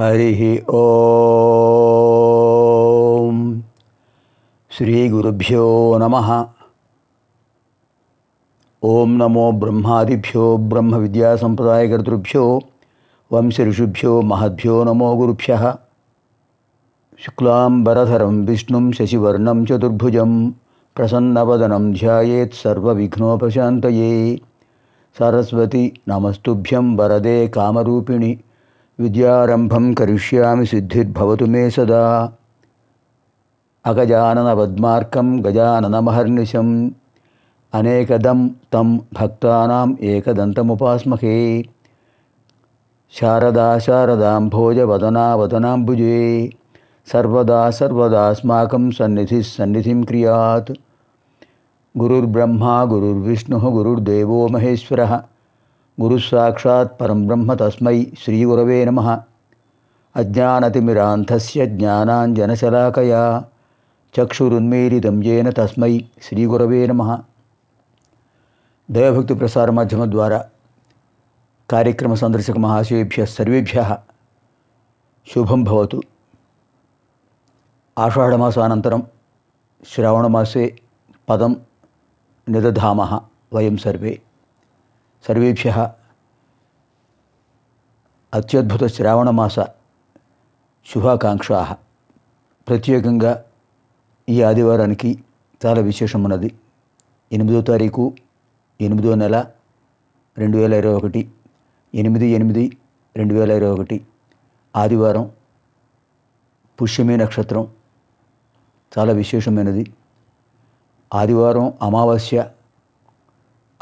ओ श्री गुरुभ्यो नम ओं नमो ब्रह्मादिभ्यो ब्रह्म वंश ऋषुभ्यो महद्यो नमो गुरुभ्य शुक्लांबरधर विष्णु शशिवर्ण चतुर्भुज प्रसन्नवदनम ध्यायेत् सरस्वती नमस्तुभ्यं वरदे कामिणी विद्यारंभम करिष्यामि सिद्धिर्भवतु मे सदा अगजानन पद्मार्कम गजाननमहर्निशम अनेकदम तम भक्तानाम एकदंतमुपास्महे शारदा शारदाम्भोजवदना वदनाम्बुजे सर्वदा सर्वदास्माकं सन्निधिः सन्निधिं क्रियात् गुरुर्ब्रह्मा गुरुर्विष्णुः गुरुर्देवो महेश्वरः గురుస్సాక్షాత్ పరం బ్రహ్మ తస్మై శ్రీగురవే నమ అజ్ఞానతిమిరాంధస్య జ్ఞానాంజనశలాకయా చక్షురున్మీలితం యేన తస్మై శ్రీగురవే నమ దయభక్తి ప్రసార మాధ్యమ ద్వారా కార్యక్రమ సందర్శక మహాశేభ్య సర్వేభ్య శుభం భవతు ఆషాఢమాసానంతరం శ్రావణమాసే పదం నిదధామ వయం సర్వే సర్వేభ్య అత్యద్భుత శ్రావణమాస శుభాకాంక్షా ప్రత్యేకంగా ఈ ఆదివారానికి చాలా విశేషం ఉన్నది ఎనిమిదో తారీఖు ఎనిమిదో నెల రెండు వేల ఇరవై ఒకటి ఎనిమిది ఎనిమిది రెండు వేల ఇరవై ఒకటి ఆదివారం పుష్యమి నక్షత్రం చాలా విశేషమైనది ఆదివారం అమావాస్య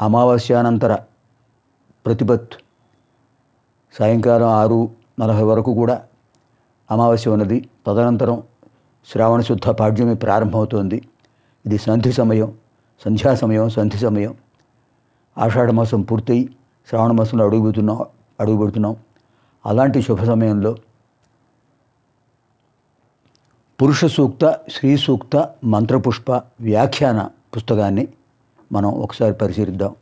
అమావాస్యానంతర ప్రతిపత్ సాయంకాలం ఆరు నలభై వరకు కూడా అమావాస్య ఉన్నది తదనంతరం శ్రావణ శుద్ధ పాడ్యమి ప్రారంభమవుతోంది ఇది సంధి సమయం సంధ్యా సమయం సంధి సమయం ఆషాఢమాసం పూర్తయి శ్రావణ మాసంలో అడుగుపెడుతున్నాం అడుగుపెడుతున్నాం అలాంటి శుభ సమయంలో పురుష సూక్త శ్రీ సూక్త మంత్రపుష్ప వ్యాఖ్యాన పుస్తకాన్ని మనం ఒకసారి పరిశీలిద్దాం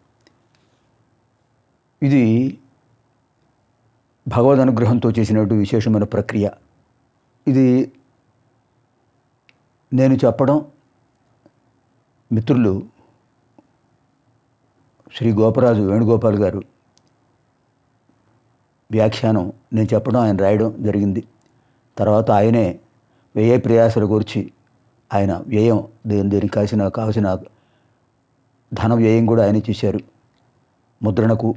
ఇది భగవద్ అనుగ్రహంతో చేసినటువంటి విశేషమైన ప్రక్రియ ఇది నేను చెప్పడం మిత్రులు శ్రీ గోపరాజు వేణుగోపాల్ గారు వ్యాఖ్యానం నేను చెప్పడం ఆయన రాయడం జరిగింది తర్వాత ఆయనే వ్యయ ప్రయాసాల గురించి ఆయన వ్యయం దేని దేనికి కాసిన కావలసిన ధన వ్యయం కూడా ఆయన చేశారు ముద్రణకు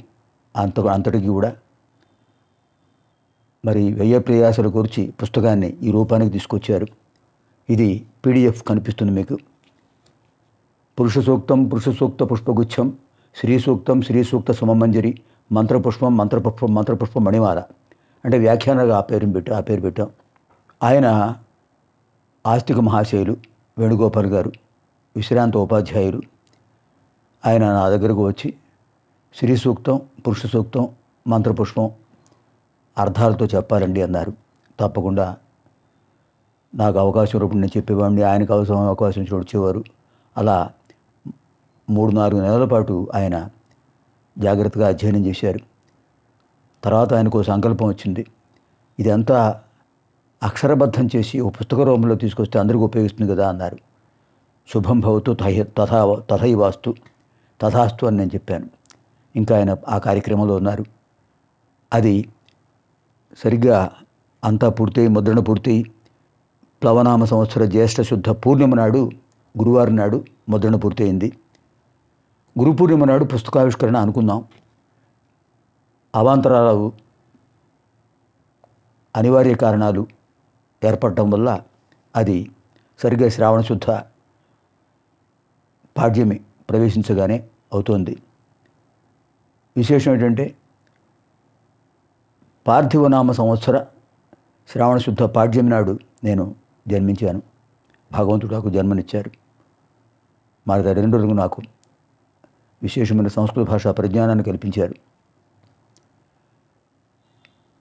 అంత అంతటికి కూడా మరి వ్యయ ప్రయాసలు గురించి పుస్తకాన్ని ఈ రూపానికి తీసుకొచ్చారు ఇది పీడిఎఫ్ కనిపిస్తుంది మీకు పురుష సూక్తం పురుష సూక్త పుష్పగుచ్ఛం శ్రీ సూక్తం శ్రీ సూక్త సుమమంజరి మంత్రపుష్పం మంత్రపుష్పం మంత్రపుష్పం మణిమాల అంటే వ్యాఖ్యానగా ఆ పేరుని పెట్టు ఆ పేరు పెట్టాం ఆయన ఆస్తిక మహాశయులు వేణుగోపాల్ గారు విశ్రాంత ఉపాధ్యాయులు ఆయన నా దగ్గరకు వచ్చి శ్రీ సూక్తం పురుష సూక్తం మంత్రపుష్పం అర్థాలతో చెప్పాలండి అన్నారు తప్పకుండా నాకు అవకాశం రూపం నేను చెప్పేవాడిని ఆయనకు అవసరం అవకాశం చూడొచ్చేవారు అలా మూడు నాలుగు నెలల పాటు ఆయన జాగ్రత్తగా అధ్యయనం చేశారు తర్వాత ఆయనకు సంకల్పం వచ్చింది ఇదంతా అక్షరబద్ధం చేసి ఒక పుస్తక రూపంలో తీసుకొస్తే అందరికీ ఉపయోగిస్తుంది కదా అన్నారు శుభం భవతు తథైవాస్తు తథాస్తు అని నేను చెప్పాను ఇంకా ఆయన ఆ కార్యక్రమంలో ఉన్నారు అది సరిగ్గా అంతా పూర్తి ముద్రణ పూర్తి ప్లవనామ సంవత్సర జ్యేష్ఠ శుద్ధ పూర్ణిమ నాడు గురువారం నాడు ముద్రణ పూర్తయింది గురు పూర్ణిమ నాడు పుస్తకావిష్కరణ అనుకుందాం అవాంతరాలు అనివార్య కారణాలు ఏర్పడటం వల్ల అది సరిగ్గా శ్రావణ శుద్ధ పాడ్యమి ప్రవేశించగానే అవుతోంది విశేషం ఏంటంటే పార్థివనామ సంవత్సర శ్రావణ శుద్ధ పాడ్యమి నాడు నేను జన్మించాను భగవంతుడు నాకు జన్మనిచ్చారు మా తల్లిదండ్రులకు నాకు విశేషమైన సంస్కృత భాషా పరిజ్ఞానాన్ని కల్పించారు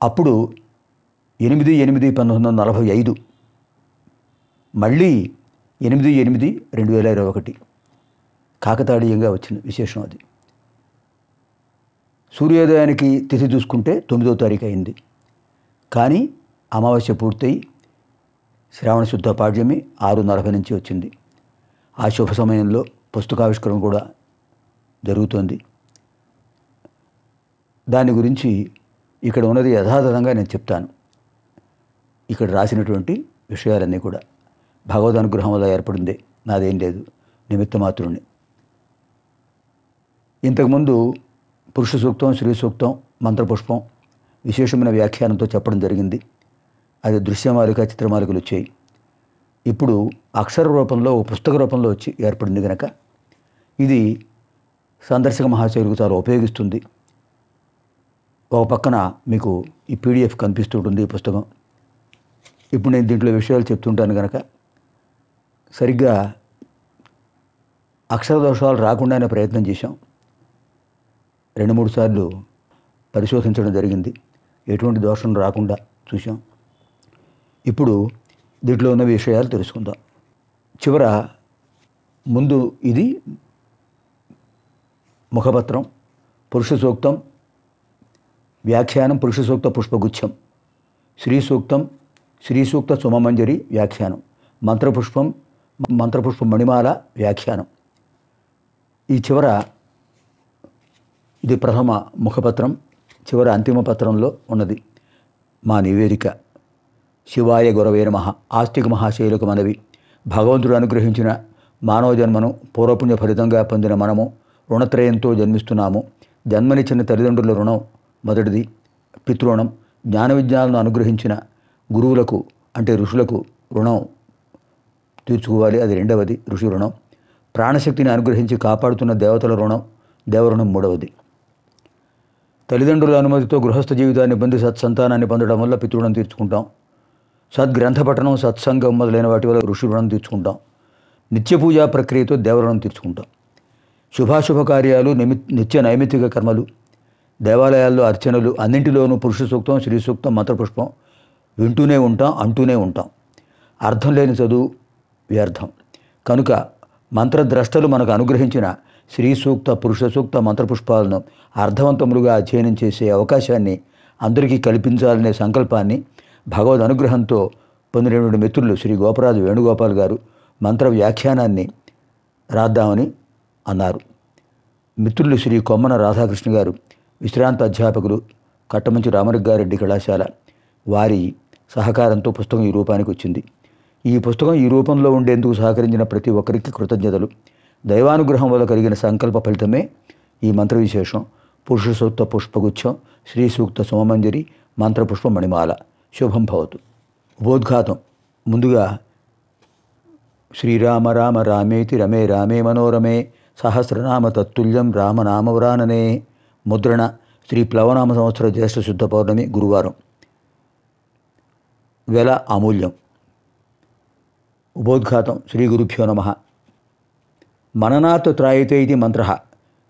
అప్పుడు ఎనిమిది ఎనిమిది పంతొమ్మిది వందల నలభై ఐదు మళ్ళీ ఎనిమిది ఎనిమిది రెండు వేల ఇరవై ఒకటి కాకతాళీయంగా వచ్చిన విశేషం అది సూర్యోదయానికి తిథి చూసుకుంటే తొమ్మిదో తారీఖు అయింది కానీ అమావాస్య పూర్తయి శ్రావణ శుద్ధ పాడ్యమి ఆరు నలభై నుంచి వచ్చింది ఆ శుభ సమయంలో పుస్తకావిష్కరణ కూడా జరుగుతోంది దాని గురించి ఇక్కడ ఉన్నది యథాతథంగా నేను చెప్తాను ఇక్కడ రాసినటువంటి విషయాలన్నీ కూడా భగవద్ అనుగ్రహం వల్ల ఏర్పడింది నాదేం లేదు నిమిత్త మాత్రుని ఇంతకుముందు పురుష సూక్తం శ్రీ సూక్తం మంత్రపుష్పం విశేషమైన వ్యాఖ్యానంతో చెప్పడం జరిగింది అది దృశ్యమాలిక చిత్రమాలికలు వచ్చాయి ఇప్పుడు అక్షర రూపంలో పుస్తక రూపంలో వచ్చి ఏర్పడింది కనుక ఇది సందర్శక మహాశైలికి చాలా ఉపయోగిస్తుంది ఒక పక్కన మీకు ఈ పీడిఎఫ్ కనిపిస్తుంటుంది ఈ పుస్తకం ఇప్పుడు నేను దీంట్లో విషయాలు చెప్తుంటాను కనుక సరిగ్గా అక్షర దోషాలు రాకుండానే ప్రయత్నం చేశాం రెండు మూడు సార్లు పరిశోధించడం జరిగింది ఎటువంటి దోషం రాకుండా చూసాం ఇప్పుడు దీంట్లో ఉన్న విషయాలు తెలుసుకుందాం చివర ముందు ఇది ముఖపత్రం పురుష సూక్తం వ్యాఖ్యానం పురుష సూక్త పుష్పగుచ్ఛం శ్రీ సూక్తం శ్రీ సూక్త సుమమంజరి వ్యాఖ్యానం మంత్రపుష్పం మంత్రపుష్ప మణిమాల వ్యాఖ్యానం ఈ చివర ఇది ప్రథమ ముఖపత్రం చివరి అంతిమ పత్రంలో ఉన్నది మా నివేదిక శివాయ గురవే నమ ఆస్తిక మహాశైలకు మనవి భగవంతుడు అనుగ్రహించిన మానవ జన్మను పూర్వపుణ్య ఫలితంగా పొందిన మనము రుణత్రయంతో జన్మిస్తున్నాము జన్మనిచ్చిన తల్లిదండ్రుల రుణం మొదటిది పితృణం జ్ఞాన విజ్ఞానాలను అనుగ్రహించిన గురువులకు అంటే ఋషులకు రుణం తీర్చుకోవాలి అది రెండవది ఋషి రుణం ప్రాణశక్తిని అనుగ్రహించి కాపాడుతున్న దేవతల రుణం దేవరుణం మూడవది తల్లిదండ్రుల అనుమతితో గృహస్థ జీవితాన్ని పొంది సత్సంతానాన్ని పొందడం వల్ల పితృణం తీర్చుకుంటాం సద్గ్రంథ పఠనం సత్సంగం మొదలైన వాటి వల్ల ఋషి రుణం తీర్చుకుంటాం నిత్య పూజా ప్రక్రియతో దేవరణం తీర్చుకుంటాం శుభాశుభ కార్యాలు నిమి నిత్య నైమిత్తిక కర్మలు దేవాలయాల్లో అర్చనలు అన్నింటిలోనూ పురుష సూక్తం శ్రీ సూక్తం మంత్రపుష్పం వింటూనే ఉంటాం అంటూనే ఉంటాం అర్థం లేని చదువు వ్యర్థం కనుక మంత్రద్రష్టలు మనకు అనుగ్రహించిన శ్రీ సూక్త పురుష సూక్త మంత్రపుష్పాలను అర్థవంతములుగా అధ్యయనం చేసే అవకాశాన్ని అందరికీ కల్పించాలనే సంకల్పాన్ని భగవద్ అనుగ్రహంతో పొందినటువంటి మిత్రులు శ్రీ గోపరాజు వేణుగోపాల్ గారు మంత్ర వ్యాఖ్యానాన్ని రాద్దామని అన్నారు మిత్రులు శ్రీ కొమ్మన రాధాకృష్ణ గారు విశ్రాంత అధ్యాపకులు కట్టమంచి రామరెడ్గారెడ్డి కళాశాల వారి సహకారంతో పుస్తకం ఈ రూపానికి వచ్చింది ఈ పుస్తకం ఈ రూపంలో ఉండేందుకు సహకరించిన ప్రతి ఒక్కరికి కృతజ్ఞతలు దైవానుగ్రహం వల్ల కలిగిన సంకల్ప ఫలితమే ఈ మంత్ర విశేషం పురుష సూక్త పుష్పగుచ్ఛం శ్రీ సూక్త సోమంజరి మంత్రపుష్ప మణిమాల శుభం భవతు ఉపోద్ఘాతం ముందుగా శ్రీరామ రామ రామేతి రమే రామే మనోరమే సహస్రనామ తత్తుల్యం రామనామవరాననే ముద్రణ శ్రీ ప్లవనామ సంవత్సర జ్యేష్ఠ శుద్ధ పౌర్ణమి గురువారం వెల అమూల్యం ఉపోద్ఘాతం శ్రీ గురుభ్యో నమ మననాత్ త్రాయతే ఇది మంత్ర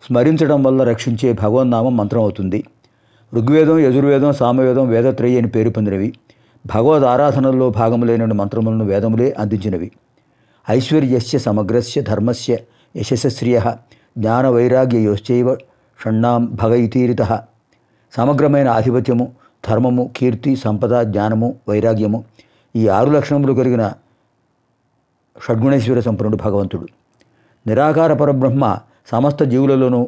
స్మరించడం వల్ల రక్షించే భగవన్నామం మంత్రం అవుతుంది ఋగ్వేదం యజుర్వేదం సామవేదం వేదత్రయ అని పేరు పొందినవి భగవద్ ఆరాధనల్లో భాగములైన మంత్రములను వేదములే అందించినవి ఐశ్వర్యస్య సమగ్రస్య ధర్మస్య యశస్శ్రియ యోశ్చైవ షణ్ణాం భగయితీరిత సమగ్రమైన ఆధిపత్యము ధర్మము కీర్తి సంపద జ్ఞానము వైరాగ్యము ఈ ఆరు లక్షణములు కలిగిన షడ్గుణేశ్వర సంపన్నుడు భగవంతుడు నిరాకార పరబ్రహ్మ సమస్త జీవులలోనూ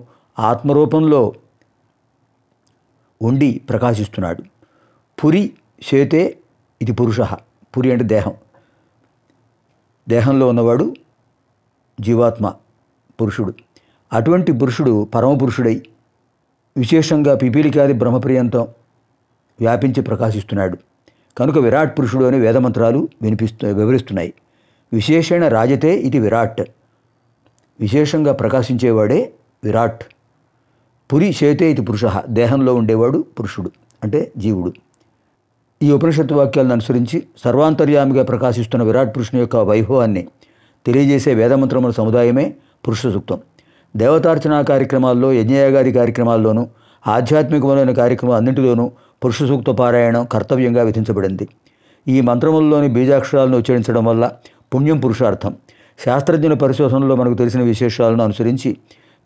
ఆత్మరూపంలో ఉండి ప్రకాశిస్తున్నాడు పురి చేతే ఇది పురుష పురి అంటే దేహం దేహంలో ఉన్నవాడు జీవాత్మ పురుషుడు అటువంటి పురుషుడు పరమపురుషుడై విశేషంగా పిపీలికాది బ్రహ్మప్రియంతో వ్యాపించి ప్రకాశిస్తున్నాడు కనుక విరాట్ పురుషుడు అనే వేదమంత్రాలు వినిపిస్తు వివరిస్తున్నాయి విశేషణ రాజతే ఇది విరాట్ విశేషంగా ప్రకాశించేవాడే విరాట్ పురి చేతేయితి పురుష దేహంలో ఉండేవాడు పురుషుడు అంటే జీవుడు ఈ ఉపనిషత్తు వాక్యాలను అనుసరించి సర్వాంతర్యామిగా ప్రకాశిస్తున్న విరాట్ పురుషుని యొక్క వైభవాన్ని తెలియజేసే వేదమంత్రముల సముదాయమే పురుష సూక్తం దేవతార్చనా కార్యక్రమాల్లో యజ్ఞయాగాది కార్యక్రమాల్లోనూ ఆధ్యాత్మికమైన కార్యక్రమం అన్నింటిలోనూ పురుష సూక్త పారాయణం కర్తవ్యంగా విధించబడింది ఈ మంత్రముల్లోని బీజాక్షరాలను ఉచ్చరించడం వల్ల పుణ్యం పురుషార్థం శాస్త్రజ్ఞుల పరిశోధనలో మనకు తెలిసిన విశేషాలను అనుసరించి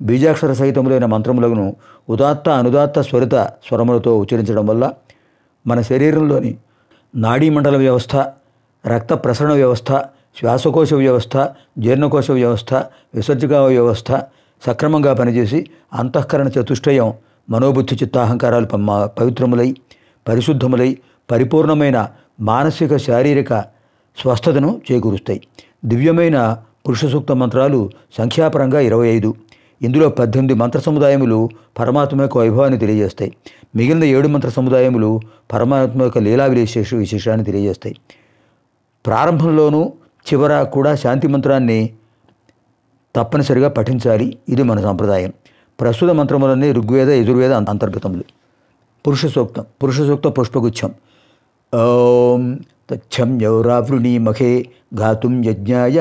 బీజాక్షర సహితములైన మంత్రములను ఉదాత్త అనుదాత్త స్వరిత స్వరములతో ఉచ్చరించడం వల్ల మన శరీరంలోని నాడీమండల వ్యవస్థ రక్త ప్రసరణ వ్యవస్థ శ్వాసకోశ వ్యవస్థ జీర్ణకోశ వ్యవస్థ విసర్జక వ్యవస్థ సక్రమంగా పనిచేసి అంతఃకరణ చతుష్టయం మనోబుద్ధి చిత్తాహంకారాలు పవిత్రములై పరిశుద్ధములై పరిపూర్ణమైన మానసిక శారీరక స్వస్థతను చేకూరుస్తాయి దివ్యమైన పురుష సూక్త మంత్రాలు సంఖ్యాపరంగా ఇరవై ఐదు ఇందులో పద్దెనిమిది మంత్ర సముదాయములు పరమాత్మ యొక్క వైభవాన్ని తెలియజేస్తాయి మిగిలిన ఏడు మంత్ర సముదాయములు పరమాత్మ యొక్క లీలా విశేష విశేషాన్ని తెలియజేస్తాయి ప్రారంభంలోనూ చివర కూడా శాంతి మంత్రాన్ని తప్పనిసరిగా పఠించాలి ఇది మన సంప్రదాయం ప్రస్తుత మంత్రములన్నీ ఋగ్వేద యజుర్వేద అంతర్గతములు పురుష సూక్తం పురుష సూక్త పుష్పగుచ్ఛం ఓం తచ్చమ్యౌరావృణీమఖే ఘాతుం యజ్ఞాయ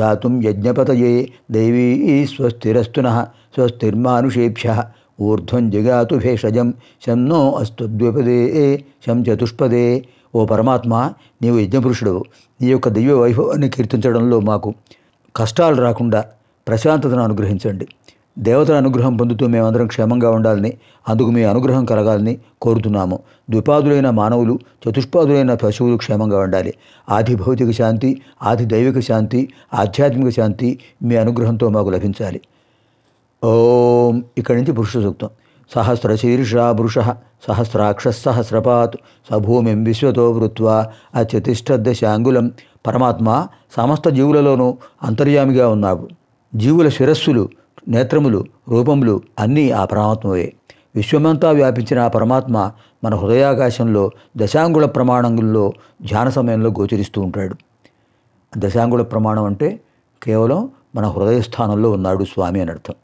గాతుం యజ్ఞపతయే దేవీ స్వస్తిరస్తున స్వస్తిర్మానుషేభ్య ఊర్ధ్వం జగాతు భేషజం శం నో అస్తుపదే శం చతుష్పదే ఓ పరమాత్మ నీవు యజ్ఞపురుషుడు నీ యొక్క దివ్య వైభవాన్ని కీర్తించడంలో మాకు కష్టాలు రాకుండా ప్రశాంతతను అనుగ్రహించండి దేవతల అనుగ్రహం పొందుతూ మేమందరం క్షేమంగా ఉండాలని అందుకు మీ అనుగ్రహం కలగాలని కోరుతున్నాము ద్విపాదులైన మానవులు చతుష్పాదులైన పశువులు క్షేమంగా ఉండాలి ఆది భౌతిక శాంతి ఆది దైవిక శాంతి ఆధ్యాత్మిక శాంతి మీ అనుగ్రహంతో మాకు లభించాలి ఓం ఇక్కడి నుంచి పురుష సూక్తం సహస్రశీర్షా పురుష సహస్రాక్ష సహస్రపాత్ సభూమిం విశ్వతో వృత్వా అత్యతిష్టదశాంగులం పరమాత్మ సమస్త జీవులలోనూ అంతర్యామిగా ఉన్నావు జీవుల శిరస్సులు నేత్రములు రూపములు అన్నీ ఆ పరమాత్మవే విశ్వమంతా వ్యాపించిన ఆ పరమాత్మ మన హృదయాకాశంలో దశాంగుళ ప్రమాణంలో ధ్యాన సమయంలో గోచరిస్తూ ఉంటాడు దశాంగుళ ప్రమాణం అంటే కేవలం మన హృదయ స్థానంలో ఉన్నాడు స్వామి అని అర్థం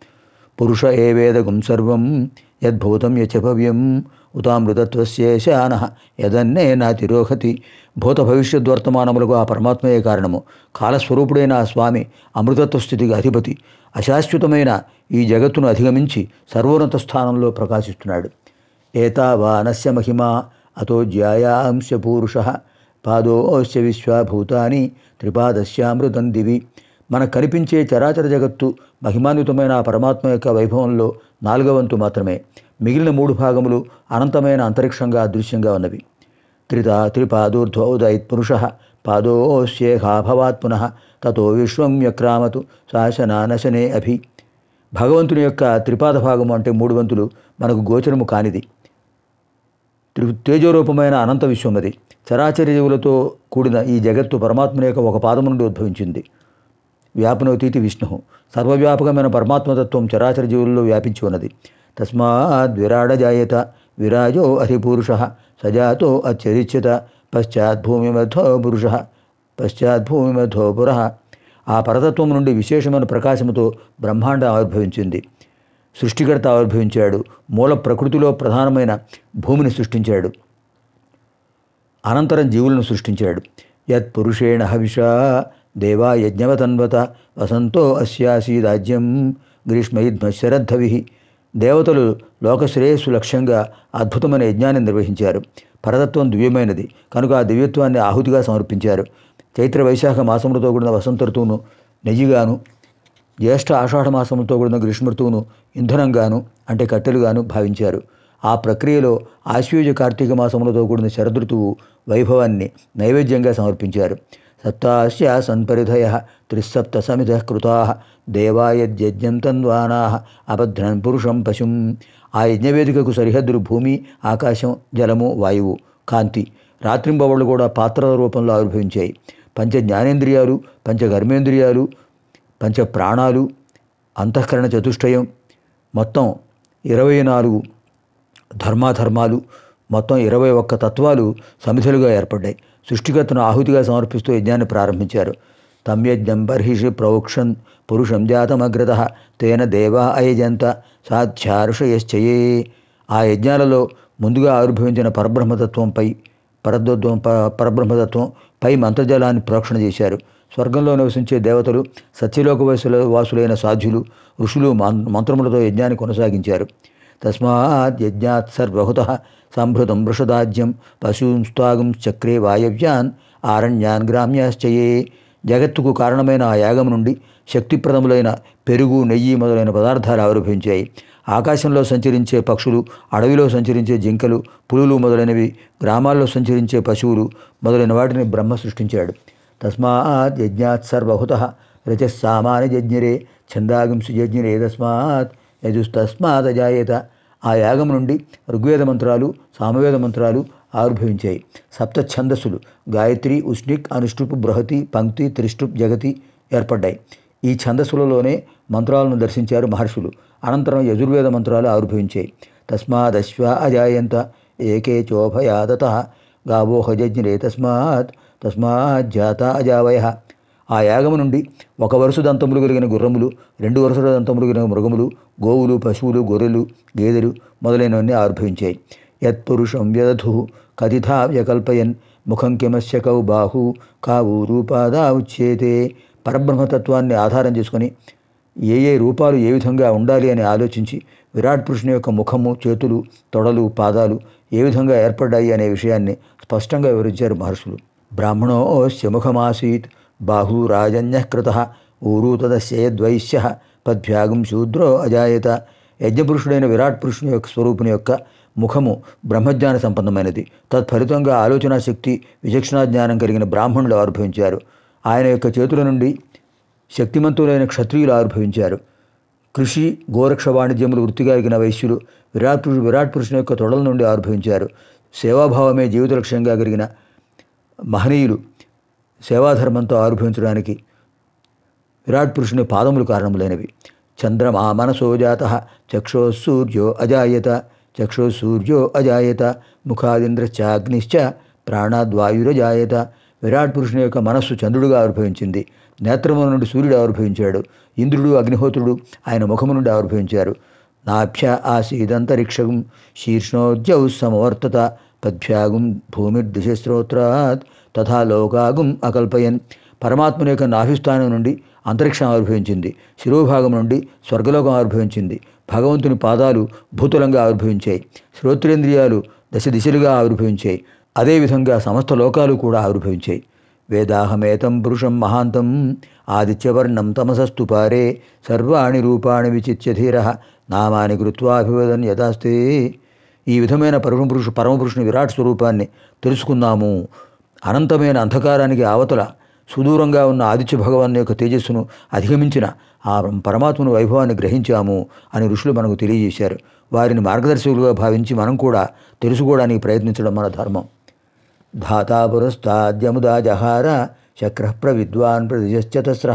పురుష ఏ వేదగం సర్వం యద్భూతం యచభవ్యం ఉదామృతత్వశేషాన యదన్నే నా తిరోహతి భూత వర్తమానములకు ఆ పరమాత్మయే కారణము కాలస్వరూపుడైన ఆ స్వామి అమృతత్వ స్థితికి అధిపతి అశాశ్వతమైన ఈ జగత్తును అధిగమించి సర్వోన్నత స్థానంలో ప్రకాశిస్తున్నాడు ఏతావానస్య మహిమా అతో జ్యాయాంశ పూరుష పాదోశ్య విశ్వభూతాని త్రిపాదశ్యామృతం దివి మనకు కనిపించే చరాచర జగత్తు మహిమాన్వితమైన పరమాత్మ యొక్క వైభవంలో నాలుగవంతు మాత్రమే మిగిలిన మూడు భాగములు అనంతమైన అంతరిక్షంగా అదృశ్యంగా ఉన్నవి త్రిత త్రిపాదూర్ధ్వౌదయత్ పురుష పాదోస్యేహాభవాత్ పునః తతో విశ్వం వ్యక్రామతు శాసనానశనే అభి భగవంతుని యొక్క త్రిపాద భాగము అంటే మూడు వంతులు మనకు గోచరము కానిది త్రి తేజోరూపమైన అనంత విశ్వం అది చరాచర్యవులతో కూడిన ఈ జగత్తు పరమాత్మ యొక్క ఒక పాదము నుండి ఉద్భవించింది వ్యాపనోతీతి విష్ణు సర్వవ్యాపకమైన పరమాత్మతత్వం చరాచర జీవుల్లో వ్యాపించి ఉన్నది తస్మాద్ విరాడజాయత విరాజో అధిపురుష సజాతో అత్యరిచ్యత పశ్చాత్ పశ్చాద్భూమిమథో పురుష భూమిమధో పుర ఆ పరతత్వం నుండి విశేషమైన ప్రకాశముతో బ్రహ్మాండం ఆవిర్భవించింది సృష్టికర్త ఆవిర్భవించాడు మూల ప్రకృతిలో ప్రధానమైన భూమిని సృష్టించాడు అనంతరం జీవులను సృష్టించాడు యత్ పురుషేణ హవిష దేవా యజ్ఞవతన్వత వసంతో అస్యాసి రాజ్యం గ్రీష్మైద్మ శరద్ధవి దేవతలు లోక శ్రేయస్సు లక్ష్యంగా అద్భుతమైన యజ్ఞాన్ని నిర్వహించారు పరతత్వం దివ్యమైనది కనుక ఆ దివ్యత్వాన్ని ఆహుతిగా సమర్పించారు చైత్ర వైశాఖ మాసములతో కూడిన వసంత ఋతువును నెయ్యిగాను జ్యేష్ఠ ఆషాఢ మాసములతో కూడిన గ్రీష్మతువును ఇంధనంగాను అంటే కట్టెలుగాను భావించారు ఆ ప్రక్రియలో ఆశ్వయుజ కార్తీక మాసములతో కూడిన శరదృతువు వైభవాన్ని నైవేద్యంగా సమర్పించారు సన్పరిధయ త్రిసప్త సమిత కృతా దేవాయజ్ఞం తన్వానా అభద్రన్ పురుషం పశుం ఆ యజ్ఞవేదికకు సరిహద్దులు భూమి ఆకాశం జలము వాయువు కాంతి రాత్రింబవళ్ళు కూడా పాత్ర రూపంలో ఆవిర్భవించాయి పంచ జ్ఞానేంద్రియాలు పంచ కర్మేంద్రియాలు పంచ ప్రాణాలు అంతఃకరణ చతుష్టయం మొత్తం ఇరవై నాలుగు ధర్మాధర్మాలు మొత్తం ఇరవై ఒక్క తత్వాలు సమిధులుగా ఏర్పడ్డాయి సృష్టికర్తను ఆహుతిగా సమర్పిస్తూ యజ్ఞాన్ని ప్రారంభించారు తమ్యజ్ఞం బర్హిషి ప్రవక్షన్ పురుషం జాతమగ్రత తేన దేవా అయజంత సాధ్యారుషయశ్చయే ఆ యజ్ఞాలలో ముందుగా ఆవిర్భవించిన పరబ్రహ్మతత్వంపై పరద్వత్వం పరబ్రహ్మతత్వం పై మంత్రజలాన్ని ప్రోక్షణ చేశారు స్వర్గంలో నివసించే దేవతలు సత్యలోక వయసుల వాసులైన సాధ్యులు ఋషులు మంత్రములతో యజ్ఞాన్ని కొనసాగించారు తస్మాత్ యజ్ఞాత్ సర్వహుత సంభృతం వృషదాజ్యం పశుంస్తాగం చక్రే వాయవ్యాన్ ఆరణ్యాన్ గ్రామ్యాశ్చయే జగత్తుకు కారణమైన ఆ యాగం నుండి శక్తిప్రదములైన పెరుగు నెయ్యి మొదలైన పదార్థాలు ఆవిర్భించాయి ఆకాశంలో సంచరించే పక్షులు అడవిలో సంచరించే జింకలు పులులు మొదలైనవి గ్రామాల్లో సంచరించే పశువులు మొదలైన వాటిని బ్రహ్మ సృష్టించాడు తస్మాత్ యజ్ఞాత్ సర్వహుత రచస్సామాని యజ్ఞరే ఛందాగుంసి యజ్ఞరే తస్మాత్ యజుస్తస్మాత్ అజాయత ఆ యాగం నుండి ఋగ్వేద మంత్రాలు సామవేద మంత్రాలు ఆవిర్భవించాయి సప్త ఛందస్సులు గాయత్రి ఉష్ణిక్ అనుష్ఠుప్ బృహతి పంక్తి త్రిష్ఠుప్ జగతి ఏర్పడ్డాయి ఈ ఛందస్సులలోనే మంత్రాలను దర్శించారు మహర్షులు అనంతరం యజుర్వేద మంత్రాలు ఆవిర్భవించాయి తస్మాదశ్వ అజాయంత ఏకే చోభయాదత గావోహజజ్ఞరే తస్మాత్ తస్మాత్ జాత అజావయ ఆ యాగము నుండి ఒక వరుస దంతములు కలిగిన గుర్రములు రెండు వరుస దంతములు కలిగిన మృగములు గోవులు పశువులు గొర్రెలు గేదెలు మొదలైనవన్నీ ఆర్భవించాయి యత్పురుషం వ్యదధు కథితా వ్యకల్పయన్ ముఖం కిమస్య కౌ బాహు కావు రూపాదా ఉచ్చేతే పరబ్రహ్మతత్వాన్ని ఆధారం చేసుకొని ఏ ఏ రూపాలు ఏ విధంగా ఉండాలి అని ఆలోచించి విరాట్ పురుషుని యొక్క ముఖము చేతులు తొడలు పాదాలు ఏ విధంగా ఏర్పడ్డాయి అనే విషయాన్ని స్పష్టంగా వివరించారు మహర్షులు బ్రాహ్మణోస్య ముఖమాసీత్ బాహూరాజన్యకృత కృత ఊరు పద్భ్యాగం శూద్రో అజాయత యజ్ఞపురుషుడైన విరాట్ పురుషుని యొక్క స్వరూపుని యొక్క ముఖము బ్రహ్మజ్ఞాన సంపన్నమైనది తత్ఫలితంగా ఆలోచనా శక్తి విచక్షణా జ్ఞానం కలిగిన బ్రాహ్మణులు ఆవిర్భవించారు ఆయన యొక్క చేతుల నుండి శక్తిమంతులైన క్షత్రియులు ఆవిర్భవించారు కృషి గోరక్ష వాణిజ్యములు వృత్తిగా కలిగిన వైశ్యులు విరాట్ పురుషు విరాట్ పురుషుని యొక్క తొడల నుండి ఆవిర్భవించారు సేవాభావమే జీవిత లక్ష్యంగా కలిగిన మహనీయులు సేవాధర్మంతో ఆరుభించడానికి విరాట్ పురుషుని పాదములు కారణములైనవి చంద్రమా మనసో జాత చక్షో సూర్యో అజాయత చక్షో సూర్యో అజాయత ముఖాదింద్రశ్చాగ్నిశ్చ ప్రాణాద్వాయురజాయత విరాట్ పురుషుని యొక్క మనస్సు చంద్రుడుగా ఆవిర్భవించింది నేత్రము నుండి సూర్యుడు ఆవిర్భవించాడు ఇంద్రుడు అగ్నిహోత్రుడు ఆయన ముఖము నుండి ఆవిర్భవించారు నాభ్య ఆసీదంతరిక్షం శీర్ష్ణోద్యౌ సమవర్తత పద్భ్యాగం భూమిర్దిశస్త్రోత్రాత్ తథా లోకాగం అకల్పయన్ పరమాత్మని యొక్క నాభిస్థానం నుండి అంతరిక్షం ఆవిర్భవించింది శిరోభాగం నుండి స్వర్గలోకం ఆవిర్భవించింది భగవంతుని పాదాలు భూతులంగా ఆవిర్భవించాయి శ్రోత్రేంద్రియాలు దశ దిశలుగా ఆవిర్భవించాయి అదేవిధంగా సమస్త లోకాలు కూడా ఆవిర్భవించాయి వేదాహమేతం పురుషం మహాంతం ఆదిత్యవర్ణం తమసస్తు పారే సర్వాణి రూపాణి విచిత్య ధీర నామాని కృత్వాభివదన్ యథాస్తే ఈ విధమైన పరమపురుషు పరమపురుషుని విరాట్ స్వరూపాన్ని తెలుసుకున్నాము అనంతమైన అంధకారానికి ఆవతల సుదూరంగా ఉన్న ఆదిత్య భగవాన్ యొక్క తేజస్సును అధిగమించిన ఆ పరమాత్మను వైభవాన్ని గ్రహించాము అని ఋషులు మనకు తెలియజేశారు వారిని మార్గదర్శకులుగా భావించి మనం కూడా తెలుసుకోవడానికి ప్రయత్నించడం మన ధర్మం ధాతాపురస్తాద్యముదా జహార శక్ర ప్రవిద్వాన్ ప్రతిజశ్చతస్ర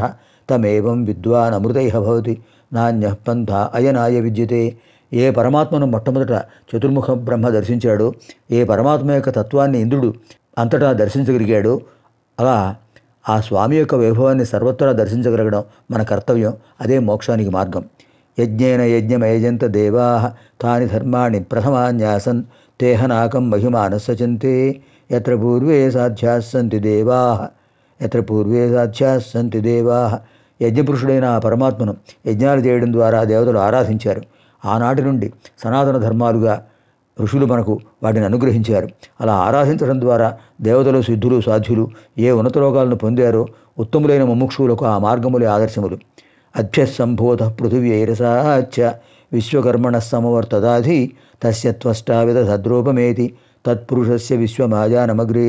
తమేవం విద్వాన్ అమృతై భవతి నాణ్య పంథ అయనాయ విద్యతే ఏ పరమాత్మను మొట్టమొదట చతుర్ముఖ బ్రహ్మ దర్శించాడో ఏ పరమాత్మ యొక్క తత్వాన్ని ఇంద్రుడు అంతటా దర్శించగలిగాడు అలా ఆ స్వామి యొక్క వైభవాన్ని సర్వత్రా దర్శించగలగడం మన కర్తవ్యం అదే మోక్షానికి మార్గం యజ్ఞేన యజ్ఞమయజంత దేవా తాని ధర్మాణి ప్రథమాన్యాసన్ తేహనాకం మహిమానసచంతే ఎత్ర పూర్వే సాధ్యాస్సంతి దేవా ఎత్ర పూర్వే సాధ్యాస్సంతి దేవా యజ్ఞపురుషుడైన ఆ పరమాత్మను యజ్ఞాలు చేయడం ద్వారా దేవతలు ఆరాధించారు ఆనాటి నుండి సనాతన ధర్మాలుగా ఋషులు మనకు వాటిని అనుగ్రహించారు అలా ఆరాధించడం ద్వారా దేవతలు సిద్ధులు సాధ్యులు ఏ ఉన్నత రోగాలను పొందారో ఉత్తములైన ముముక్షువులకు ఆ మార్గములే ఆదర్శములు అధ్యసంభూత పృథివ్యైరసాచ్చ విశ్వకర్మణ సమవర్తదాధి తస్య త్వష్టావిధ సద్రూపమేతి తత్పురుషస్య విశ్వమాజానమగ్రే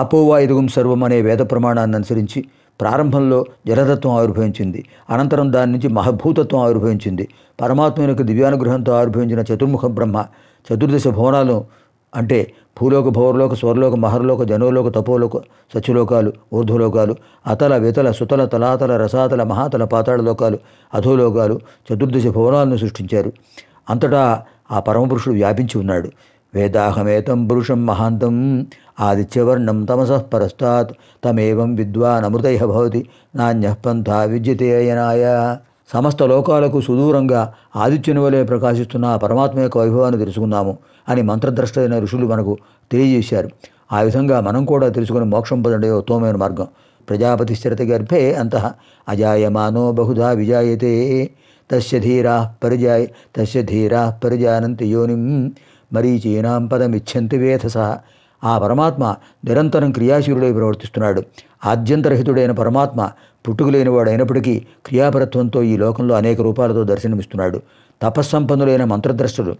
ఆపోవా ఇదుగుం సర్వం అనే వేద ప్రమాణాన్ని అనుసరించి ప్రారంభంలో జలతత్వం ఆవిర్భవించింది అనంతరం దాని నుంచి మహభూతత్వం ఆవిర్భవించింది పరమాత్మ యొక్క దివ్యానుగ్రహంతో ఆవిర్భవించిన చతుర్ముఖ బ్రహ్మ చతుర్దశ భవనాలు అంటే భూలోక భౌరలోక స్వర్లోక మహర్లోక జనోలోక తపోలోక సత్యలోకాలు ఊర్ధ్వలోకాలు అతల వితల సుతల తలాతల రసాతల మహాతల పాతాళలోకాలు అధోలోకాలు చతుర్దశ భవనాలను సృష్టించారు అంతటా ఆ పరమపురుషుడు వ్యాపించి ఉన్నాడు వేదాహమేతం పురుషం మహాంతం ఆదిత్యవర్ణం తమసః పరస్తాత్ తమేవం అమృతయ భవతి నాణ్య పంథా విద్యతే అయనాయ సమస్త లోకాలకు సుదూరంగా ఆదిత్యుని వలె ప్రకాశిస్తున్న పరమాత్మ యొక్క వైభవాన్ని తెలుసుకుందాము అని మంత్రద్రష్ట అయిన ఋషులు మనకు తెలియజేశారు ఆ విధంగా మనం కూడా తెలుసుకుని మోక్షం పొందడే ఉత్తమమైన మార్గం ప్రజాపతి స్థిరత గర్భే అంత అజాయమానో బహుధా విజాయతే తస్య ధీరా పరిజాయ తస్య ధీరా పరిజానంతి యోనిం మరీచీనాం పదమిచ్చంతి వేధస ఆ పరమాత్మ నిరంతరం క్రియాశీలుడై ప్రవర్తిస్తున్నాడు ఆద్యంతరహితుడైన పరమాత్మ పుట్టుకులేనివాడు అయినప్పటికీ క్రియాపరత్వంతో ఈ లోకంలో అనేక రూపాలతో దర్శనమిస్తున్నాడు తపస్సంపన్నులైన మంత్రద్రష్టలు